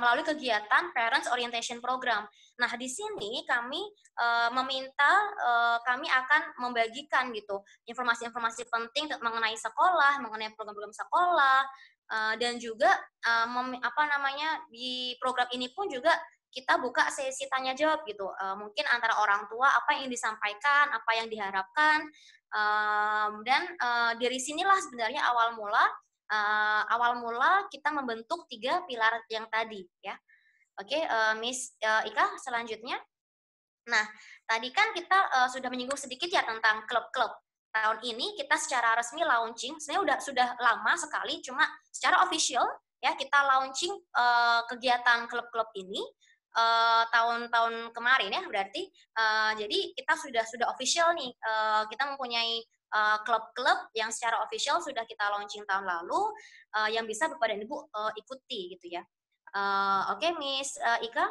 melalui kegiatan Parents Orientation Program. Nah, di sini kami uh, meminta uh, kami akan membagikan gitu informasi-informasi penting mengenai sekolah, mengenai program-program sekolah, Eh, dan juga uh, apa namanya di program ini pun juga kita buka sesi tanya jawab gitu uh, mungkin antara orang tua apa yang disampaikan apa yang diharapkan um, dan uh, dari sinilah sebenarnya awal mula uh, awal mula kita membentuk tiga pilar yang tadi ya oke okay, uh, Miss uh, Ika selanjutnya nah tadi kan kita uh, sudah menyinggung sedikit ya tentang klub-klub tahun ini kita secara resmi launching, sebenarnya udah sudah lama sekali, cuma secara official ya kita launching uh, kegiatan klub-klub ini eh, tahun-tahun uh, kemarin ya berarti uh, jadi kita sudah sudah official nih uh, kita mempunyai klub-klub uh, yang secara official sudah kita launching tahun lalu uh, yang bisa bapak dan ibu uh, ikuti gitu ya uh, oke okay, Miss uh, Ika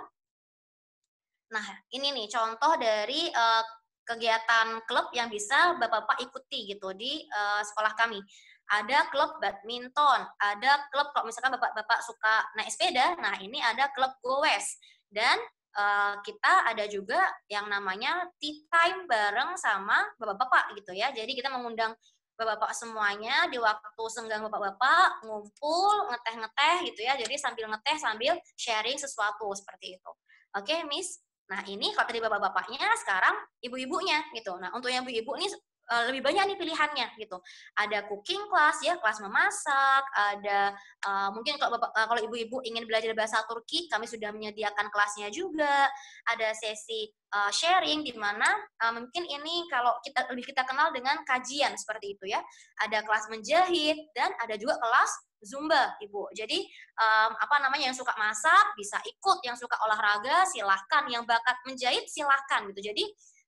nah ini nih contoh dari uh, kegiatan klub yang bisa Bapak-bapak ikuti gitu di uh, sekolah kami. Ada klub badminton, ada klub kalau misalkan Bapak-bapak suka naik sepeda, nah ini ada klub goes. Dan uh, kita ada juga yang namanya tea time bareng sama Bapak-bapak gitu ya. Jadi kita mengundang bapak-bapak semuanya di waktu senggang bapak-bapak ngumpul ngeteh-ngeteh gitu ya jadi sambil ngeteh sambil sharing sesuatu seperti itu oke okay, miss Nah, ini kalau tadi bapak-bapaknya, sekarang ibu-ibunya gitu. Nah, untuk yang ibu-ibu ini eh, lebih banyak nih pilihannya gitu. Ada cooking class ya, kelas memasak, ada uh, mungkin kalau bapak, eh, kalau ibu-ibu ingin belajar bahasa Turki, kami sudah menyediakan kelasnya juga. Ada sesi uh, sharing di mana uh, mungkin ini kalau kita lebih kita kenal dengan kajian seperti itu ya. Ada kelas menjahit dan ada juga kelas Zumba, Ibu. Jadi um, apa namanya yang suka masak bisa ikut, yang suka olahraga silahkan, yang bakat menjahit silahkan gitu. Jadi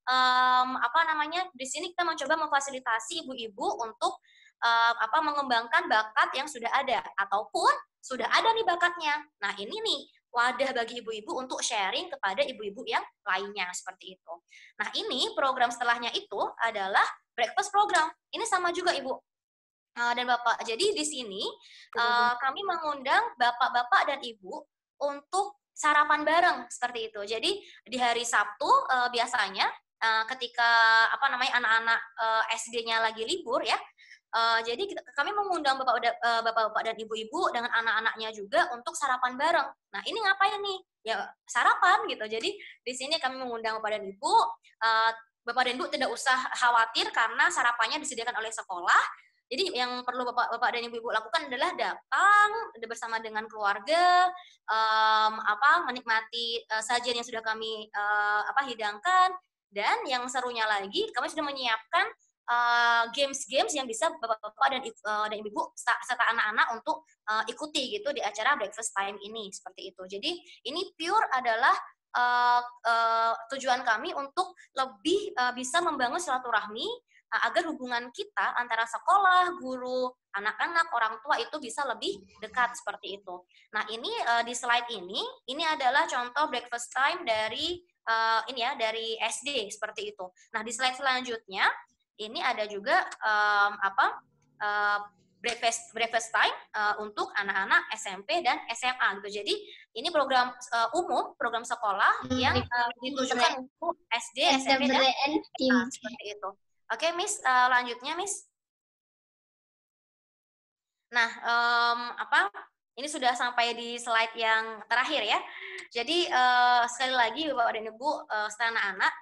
um, apa namanya di sini kita mencoba memfasilitasi ibu-ibu untuk um, apa mengembangkan bakat yang sudah ada ataupun sudah ada nih bakatnya. Nah ini nih wadah bagi ibu-ibu untuk sharing kepada ibu-ibu yang lainnya seperti itu. Nah ini program setelahnya itu adalah breakfast program. Ini sama juga ibu Eh, dan Bapak. Jadi di sini uh, kami mengundang Bapak-bapak dan Ibu untuk sarapan bareng seperti itu. Jadi di hari Sabtu uh, biasanya uh, ketika apa namanya anak-anak uh, SD-nya lagi libur ya. Uh, jadi kita, kami mengundang bapak-bapak dan ibu-ibu dengan anak-anaknya juga untuk sarapan bareng. Nah ini ngapain nih? Ya sarapan gitu. Jadi di sini kami mengundang bapak dan ibu. Uh, bapak dan ibu tidak usah khawatir karena sarapannya disediakan oleh sekolah jadi yang perlu bapak-bapak dan ibu-ibu lakukan adalah datang bersama dengan keluarga, um, apa menikmati uh, sajian yang sudah kami uh, apa hidangkan dan yang serunya lagi kami sudah menyiapkan eh, games-games uh, yang bisa bapak-bapak dan uh, dan ibu-ibu serta anak-anak untuk uh, ikuti gitu di acara breakfast time ini seperti itu. Jadi ini pure adalah uh, uh, tujuan kami untuk lebih uh, bisa membangun silaturahmi Nah, agar hubungan kita antara sekolah, guru, anak-anak, orang tua itu bisa lebih dekat seperti itu. Nah, ini eh, di slide ini, ini adalah contoh breakfast time dari eh, ini ya dari SD seperti itu. Nah, di slide selanjutnya ini ada juga um, apa uh, breakfast breakfast time uh, untuk anak-anak SMP dan SMA gitu. Jadi ini program uh, umum, program sekolah hmm, yang uh, ditujukan untuk SD, SMP dan SMA seperti itu. Oke, Miss, uh, lanjutnya, Miss. Nah, um, apa? Ini sudah sampai di slide yang terakhir ya. Jadi uh, sekali lagi Bapak dan Ibu uh, eh, setan anak,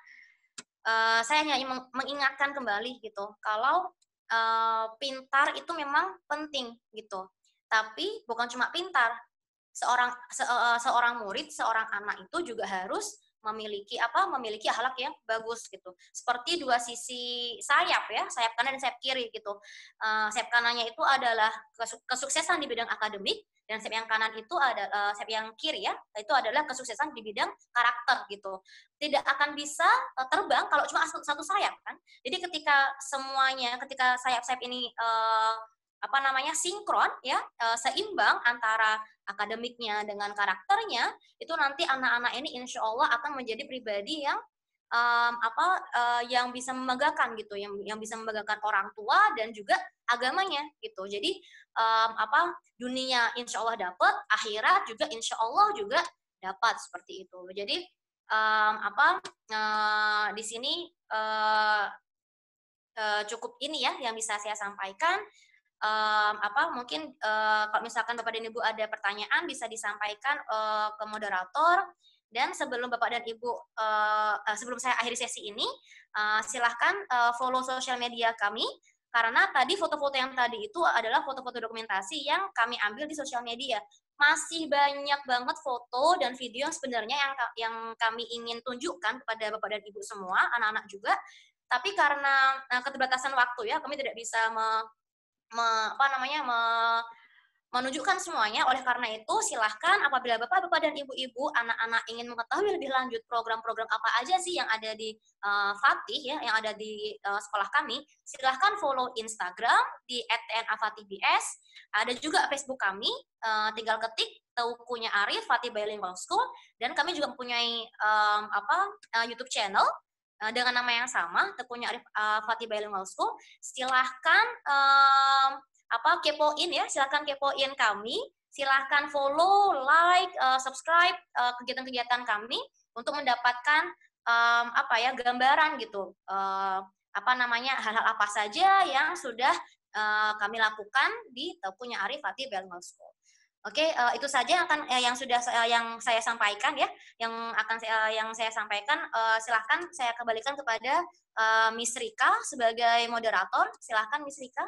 uh, saya hanya mengingatkan kembali gitu, kalau uh, pintar itu memang penting gitu. Tapi bukan cuma pintar, seorang se, uh, seorang murid, seorang anak itu juga harus memiliki apa memiliki akhlak yang bagus gitu seperti dua sisi sayap ya sayap kanan dan sayap kiri gitu uh, sayap kanannya itu adalah kesuksesan di bidang akademik dan sayap yang kanan itu ada uh, sayap yang kiri ya itu adalah kesuksesan di bidang karakter gitu tidak akan bisa uh, terbang kalau cuma satu sayap kan jadi ketika semuanya ketika sayap-sayap ini uh, apa namanya sinkron ya eh, seimbang antara akademiknya dengan karakternya itu nanti anak-anak ini insya Allah akan menjadi pribadi yang um, apa uh, yang bisa memegahkan gitu yang yang bisa membanggakan orang tua dan juga agamanya gitu jadi um, apa dunia insya Allah dapat akhirat juga insya Allah juga dapat seperti itu jadi um, apa uh, di sini uh, cukup ini ya yang bisa saya sampaikan um, apa mungkin uh, kalau misalkan Bapak dan Ibu ada pertanyaan bisa disampaikan uh, ke moderator dan sebelum Bapak dan Ibu uh, sebelum saya akhiri sesi ini uh, silahkan uh, follow sosial media kami karena tadi foto-foto yang tadi itu adalah foto-foto dokumentasi yang kami ambil di sosial media masih banyak banget foto dan video yang sebenarnya yang yang kami ingin tunjukkan kepada bapak dan ibu semua anak-anak juga tapi karena nah, keterbatasan waktu ya kami tidak bisa me, me, apa namanya me, menunjukkan semuanya. Oleh karena itu, silahkan apabila bapak-bapak dan ibu-ibu, anak-anak ingin mengetahui lebih lanjut program-program apa aja sih yang ada di uh, Fatih ya, yang ada di uh, sekolah kami, silahkan follow Instagram di @tnafatihbs. Ada juga Facebook kami, uh, tinggal ketik tukunya Arif Fatih Bilingual School dan kami juga mempunyai um, apa uh, YouTube channel Eh, dengan nama yang sama, tekunnya Arif uh, Fatih Bilingual School, silahkan um, apa kepoin ya, silahkan kepoin kami, silahkan follow, like, uh, subscribe kegiatan-kegiatan kami untuk mendapatkan um, apa ya gambaran gitu uh, apa namanya hal-hal apa saja yang sudah uh, kami lakukan di Tepunya Arif Fatih Bilingual School. Oke, okay, uh, eh, itu saja yang akan uh, yang sudah uh, yang saya sampaikan ya, yang akan uh, yang saya sampaikan. Uh, silahkan saya kembalikan kepada uh, Miss Rika sebagai moderator. Silahkan Miss Rika.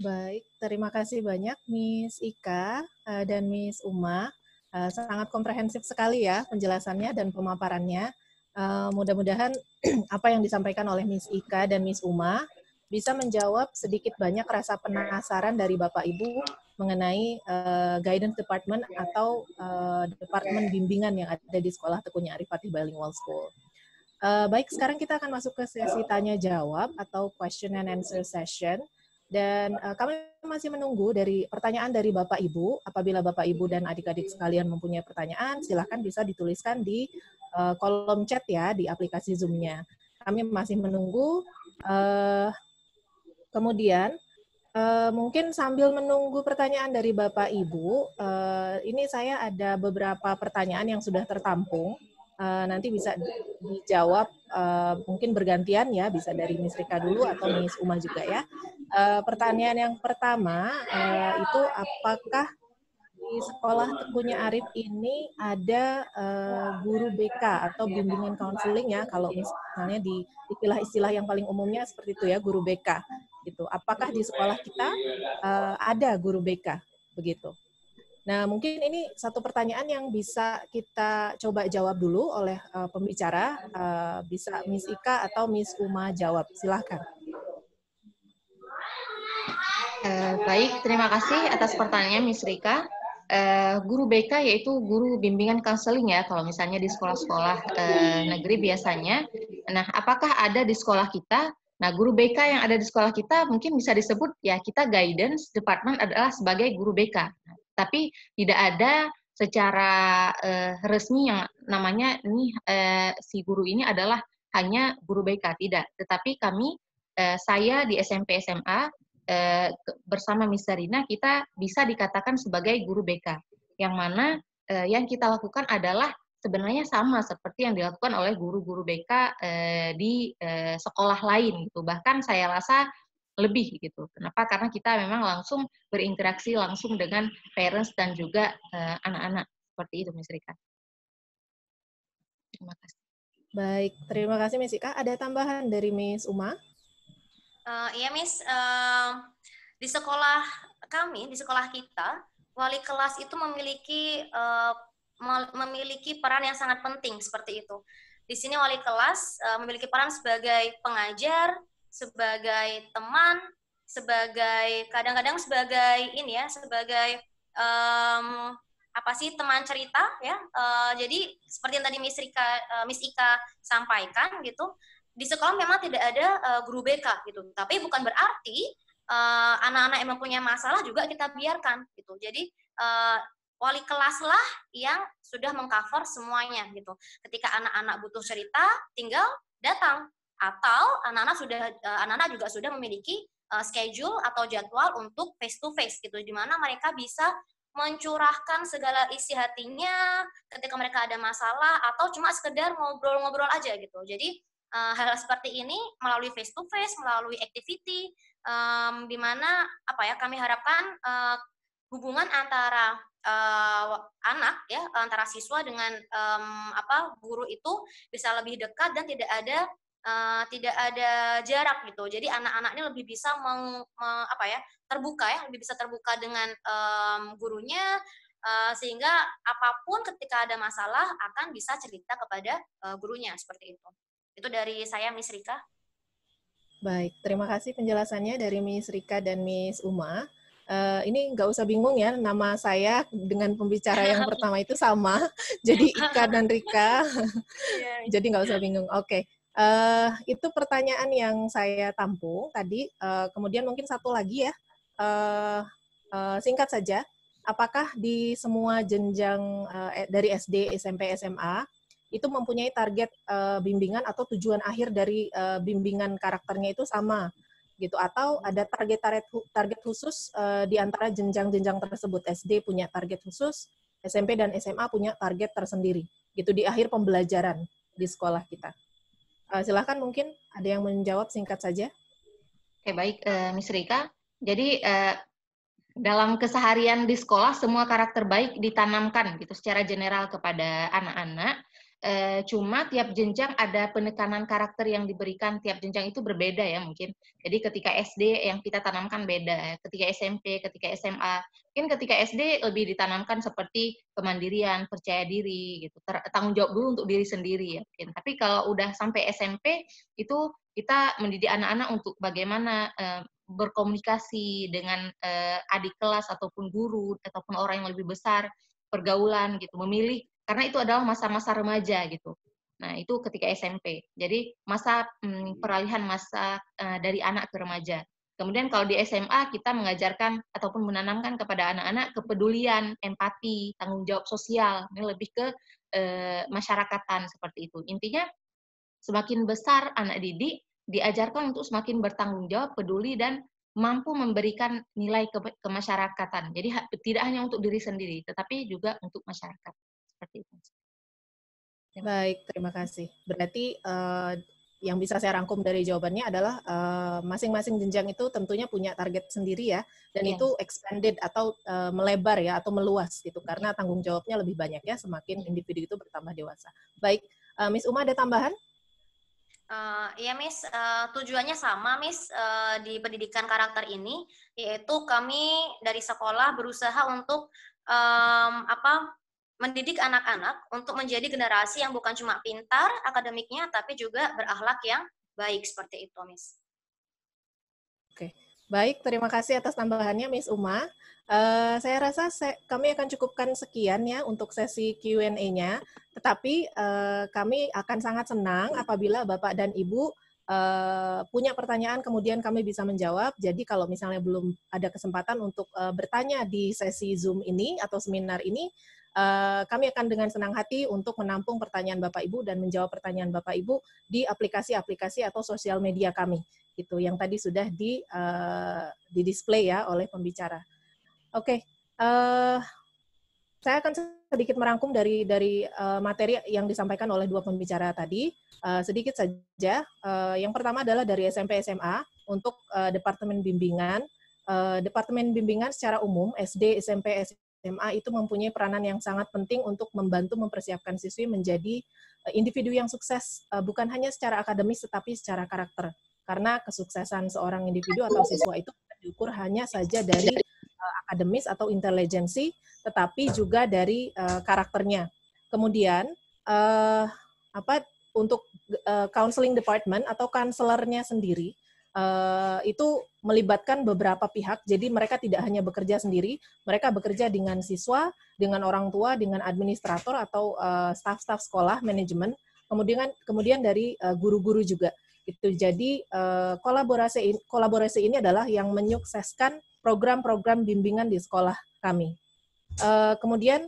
Baik, terima kasih banyak Miss Ika uh, dan Miss Uma. Uh, sangat komprehensif sekali ya penjelasannya dan pemaparannya. Uh, Mudah-mudahan [CLEARS THROAT] apa yang disampaikan oleh Miss Ika dan Miss Uma bisa menjawab sedikit banyak rasa penasaran dari Bapak Ibu mengenai uh, guidance department atau uh, departemen bimbingan yang ada di sekolah Tekunya Arifati Bilingual School. Uh, baik, sekarang kita akan masuk ke sesi tanya jawab atau question and answer session. Dan uh, kami masih menunggu dari pertanyaan dari Bapak Ibu. Apabila Bapak Ibu dan adik-adik sekalian mempunyai pertanyaan, silahkan bisa dituliskan di uh, kolom chat ya di aplikasi Zoom-nya. Kami masih menunggu. Uh, kemudian Uh, mungkin sambil menunggu pertanyaan dari Bapak Ibu, uh, ini saya ada beberapa pertanyaan yang sudah tertampung. Uh, nanti bisa dijawab uh, mungkin bergantian ya, bisa dari Miss Rika dulu atau Miss Uma juga ya. Uh, pertanyaan yang pertama uh, itu apakah sekolah Tekunya Arif ini ada uh, guru BK atau bimbingan counseling ya kalau misalnya di istilah-istilah yang paling umumnya seperti itu ya guru BK gitu. Apakah di sekolah kita uh, ada guru BK begitu? Nah, mungkin ini satu pertanyaan yang bisa kita coba jawab dulu oleh uh, pembicara. Uh, bisa Miss Ika atau Miss Uma jawab. Silahkan. Uh, baik, terima kasih atas pertanyaannya Miss Rika uh, guru BK yaitu guru bimbingan konseling ya kalau misalnya di sekolah-sekolah uh, negeri biasanya. Nah, apakah ada di sekolah kita? Nah, guru BK yang ada di sekolah kita mungkin bisa disebut ya kita guidance department adalah sebagai guru BK. Tapi tidak ada secara uh, resmi yang namanya ini uh, si guru ini adalah hanya guru BK tidak, tetapi kami uh, saya di SMP SMA Eh, bersama Miss Sarina kita bisa dikatakan sebagai guru BK yang mana eh, yang kita lakukan adalah sebenarnya sama seperti yang dilakukan oleh guru-guru BK eh, di sekolah lain gitu bahkan saya rasa lebih gitu. Kenapa? Karena kita memang langsung berinteraksi langsung dengan parents dan juga anak-anak seperti itu, Miss Rika. Terima kasih. Baik, terima kasih Miss Rika. Ada tambahan dari Miss Uma? Uh, iya, Miss. Uh, di sekolah kami, di sekolah kita, wali kelas itu memiliki uh, memiliki peran yang sangat penting seperti itu. Di sini wali kelas uh, memiliki peran sebagai pengajar, sebagai teman, sebagai kadang-kadang sebagai ini ya, sebagai um, apa sih teman cerita ya. Uh, jadi seperti yang tadi Miss Rika, uh, Miss Ika sampaikan gitu, di sekolah memang tidak ada uh, guru BK gitu. Tapi bukan berarti anak eh, anak-anak yang mempunyai masalah juga kita biarkan gitu. Jadi uh, wali kelas lah yang sudah mengcover semuanya gitu. Ketika anak-anak butuh cerita, tinggal datang atau anak-anak sudah anak-anak juga sudah memiliki schedule atau jadwal untuk face to face gitu di mana mereka bisa mencurahkan segala isi hatinya ketika mereka ada masalah atau cuma sekedar ngobrol-ngobrol aja gitu. Jadi Eh, hal-hal uh, seperti ini melalui face to face, melalui activity, um, di mana apa ya kami harapkan uh, hubungan antara uh, anak ya antara siswa dengan um, apa guru itu bisa lebih dekat dan tidak ada uh, tidak ada jarak gitu. Jadi anak-anak ini lebih bisa meng, meng, apa ya terbuka ya, lebih bisa terbuka dengan um, gurunya uh, sehingga apapun ketika ada masalah akan bisa cerita kepada uh, gurunya seperti itu. Itu dari saya, Miss Rika. Baik, terima kasih penjelasannya dari Miss Rika dan Miss Uma. Uh, ini nggak usah bingung ya, nama saya dengan pembicara yang [LAUGHS] pertama itu sama, [LAUGHS] jadi Ika dan Rika. Iya, jadi nggak usah bingung. Oke, okay. uh, eh, itu pertanyaan yang saya tampung tadi. Uh, kemudian mungkin satu lagi ya, uh, uh, singkat saja apakah di semua jenjang uh, dari SD, SMP, SMA itu mempunyai target uh, bimbingan atau tujuan akhir dari uh, bimbingan karakternya itu sama gitu atau hmm. ada target-target target khusus uh, di antara jenjang-jenjang tersebut SD punya target khusus SMP dan SMA punya target tersendiri gitu di akhir pembelajaran di sekolah kita uh, silahkan mungkin ada yang menjawab singkat saja oke baik uh, Miss Rika jadi uh, dalam keseharian di sekolah semua karakter baik ditanamkan gitu secara general kepada anak-anak Eh, cuma tiap jenjang ada penekanan karakter yang diberikan tiap jenjang itu berbeda ya mungkin. Jadi ketika SD yang kita tanamkan beda, ketika SMP, ketika SMA. Mungkin ketika SD lebih ditanamkan seperti kemandirian, percaya diri gitu, ter tanggung jawab dulu untuk diri sendiri ya mungkin. Tapi kalau udah sampai SMP itu kita mendidik anak-anak untuk bagaimana e, berkomunikasi dengan e, adik kelas ataupun guru ataupun orang yang lebih besar pergaulan gitu memilih karena itu adalah masa-masa remaja gitu. Nah, itu ketika SMP. Jadi masa hmm, hmm. peralihan masa uh, dari anak ke remaja. Kemudian kalau di SMA kita mengajarkan ataupun menanamkan kepada anak-anak kepedulian, empati, tanggung jawab sosial, ini lebih ke e, masyarakatan seperti itu. Intinya semakin besar anak didik diajarkan untuk semakin bertanggung jawab, peduli dan mampu memberikan nilai ke kemasyarakatan. Jadi tidak hanya untuk diri sendiri, tetapi juga untuk masyarakat seperti itu. Baik, terima kasih. Berarti uh, yang bisa saya rangkum dari jawabannya adalah eh, masing-masing uh, jenjang itu tentunya punya target sendiri ya dan yeah. itu expanded atau uh, melebar ya atau meluas gitu karena tanggung jawabnya lebih banyak ya semakin individu itu bertambah dewasa. Baik, uh, Miss Uma ada tambahan? Uh, iya Miss, uh, tujuannya sama Miss uh, di pendidikan karakter ini yaitu kami dari sekolah berusaha untuk um, apa mendidik anak-anak untuk menjadi generasi yang bukan cuma pintar akademiknya, tapi juga berakhlak yang baik seperti itu, Miss. Oke, baik. Terima kasih atas tambahannya, Miss Uma. Uh, saya rasa se kami akan cukupkan sekian ya untuk sesi Q&A-nya. Tetapi uh, kami akan sangat senang apabila Bapak dan Ibu Eh, punya pertanyaan kemudian kami bisa menjawab. Jadi kalau misalnya belum ada kesempatan untuk uh, bertanya di sesi Zoom ini atau seminar ini, uh, kami akan dengan senang hati untuk menampung pertanyaan Bapak Ibu dan menjawab pertanyaan Bapak Ibu di aplikasi-aplikasi atau sosial media kami. Itu yang tadi sudah di uh, display ya oleh pembicara. Oke. Okay. Uh, saya akan sedikit merangkum dari dari uh, materi yang disampaikan oleh dua pembicara tadi uh, sedikit saja. Uh, yang pertama adalah dari SMP SMA untuk uh, departemen bimbingan. Uh, departemen bimbingan secara umum SD, SMP, SMA itu mempunyai peranan yang sangat penting untuk membantu mempersiapkan siswi menjadi individu yang sukses bukan hanya secara akademis tetapi secara karakter. Karena kesuksesan seorang individu atau siswa itu diukur hanya saja dari uh, akademis atau intelijensi, tetapi nah. juga dari uh, karakternya. Kemudian uh, apa untuk uh, counseling department atau kanselernya sendiri uh, itu melibatkan beberapa pihak. Jadi mereka tidak hanya bekerja sendiri, mereka bekerja dengan siswa, dengan orang tua, dengan administrator atau staff-staff sekolah, manajemen, kemudian kemudian dari guru-guru uh, guru -guru juga. Itu jadi eh, kolaborasi kolaborasi ini adalah yang menyukseskan program-program bimbingan di sekolah kami. Eh, kemudian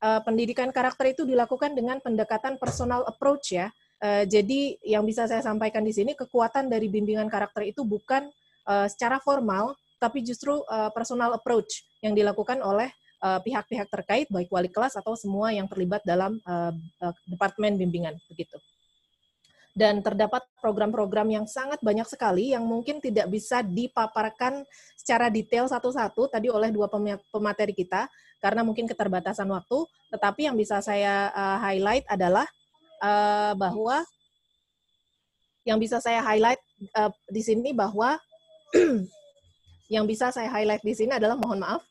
eh, pendidikan karakter itu dilakukan dengan pendekatan personal approach ya. Jadi yang bisa saya sampaikan di sini kekuatan dari bimbingan karakter itu bukan secara formal tapi justru personal approach yang dilakukan oleh pihak-pihak terkait baik wali kelas atau semua yang terlibat dalam departemen bimbingan begitu dan terdapat program-program yang sangat banyak sekali yang mungkin tidak bisa dipaparkan secara detail satu-satu tadi oleh dua pemateri kita karena mungkin keterbatasan waktu. Tetapi yang bisa saya uh, highlight adalah uh, bahwa yang bisa saya highlight uh, di sini bahwa [CLEARS THROAT] yang bisa saya highlight di sini adalah mohon maaf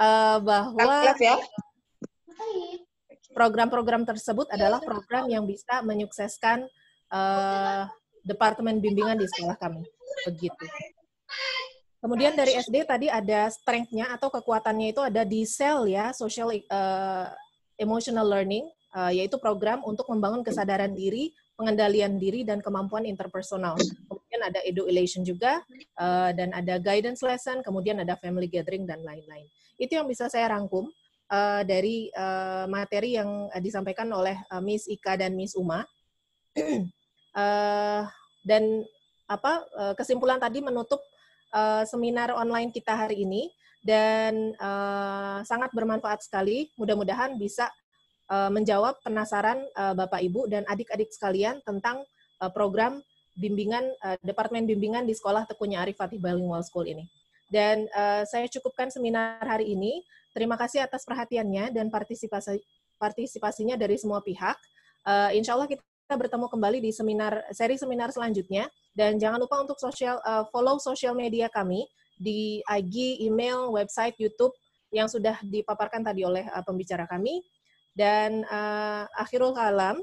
uh, bahwa ya? program-program tersebut adalah program yang bisa menyukseskan uh, departemen bimbingan di sekolah kami. Begitu. Kemudian dari SD tadi ada strength-nya atau kekuatannya itu ada di SEL ya, social uh, emotional learning, uh, yaitu program untuk membangun kesadaran diri, pengendalian diri dan kemampuan interpersonal. Kemudian ada edu elation juga uh, dan ada guidance lesson, kemudian ada family gathering dan lain-lain. Itu yang bisa saya rangkum uh, dari uh, materi yang disampaikan oleh uh, Miss Ika dan Miss Uma. Uh, dan apa uh, kesimpulan tadi menutup uh, seminar online kita hari ini dan uh, sangat bermanfaat sekali. Mudah-mudahan bisa uh, menjawab penasaran uh, Bapak Ibu dan adik-adik sekalian tentang uh, program bimbingan uh, departemen bimbingan di Sekolah Tekunya Arif Fatih Bilingual School ini. Dan uh, saya cukupkan seminar hari ini. Terima kasih atas perhatiannya dan partisipasi partisipasinya dari semua pihak. Uh, insya kita kita bertemu kembali di seminar seri seminar selanjutnya dan jangan lupa untuk social uh, eh, follow social media kami di IG, email, website, YouTube yang sudah dipaparkan tadi oleh uh, pembicara kami dan uh, akhirul kalam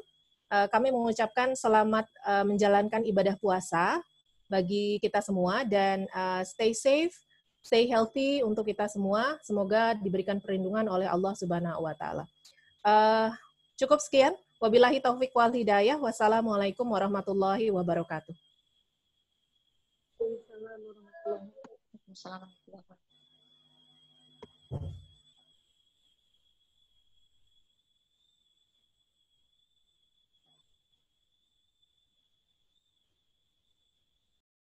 uh, kami mengucapkan selamat uh, menjalankan ibadah puasa bagi kita semua dan uh, stay safe, stay healthy untuk kita semua. Semoga diberikan perlindungan oleh Allah Subhanahu wa taala. Uh, cukup sekian Wabillahi taufik wal hidayah. Wassalamualaikum warahmatullahi wabarakatuh. Assalamualaikum warahmatullahi wabarakatuh.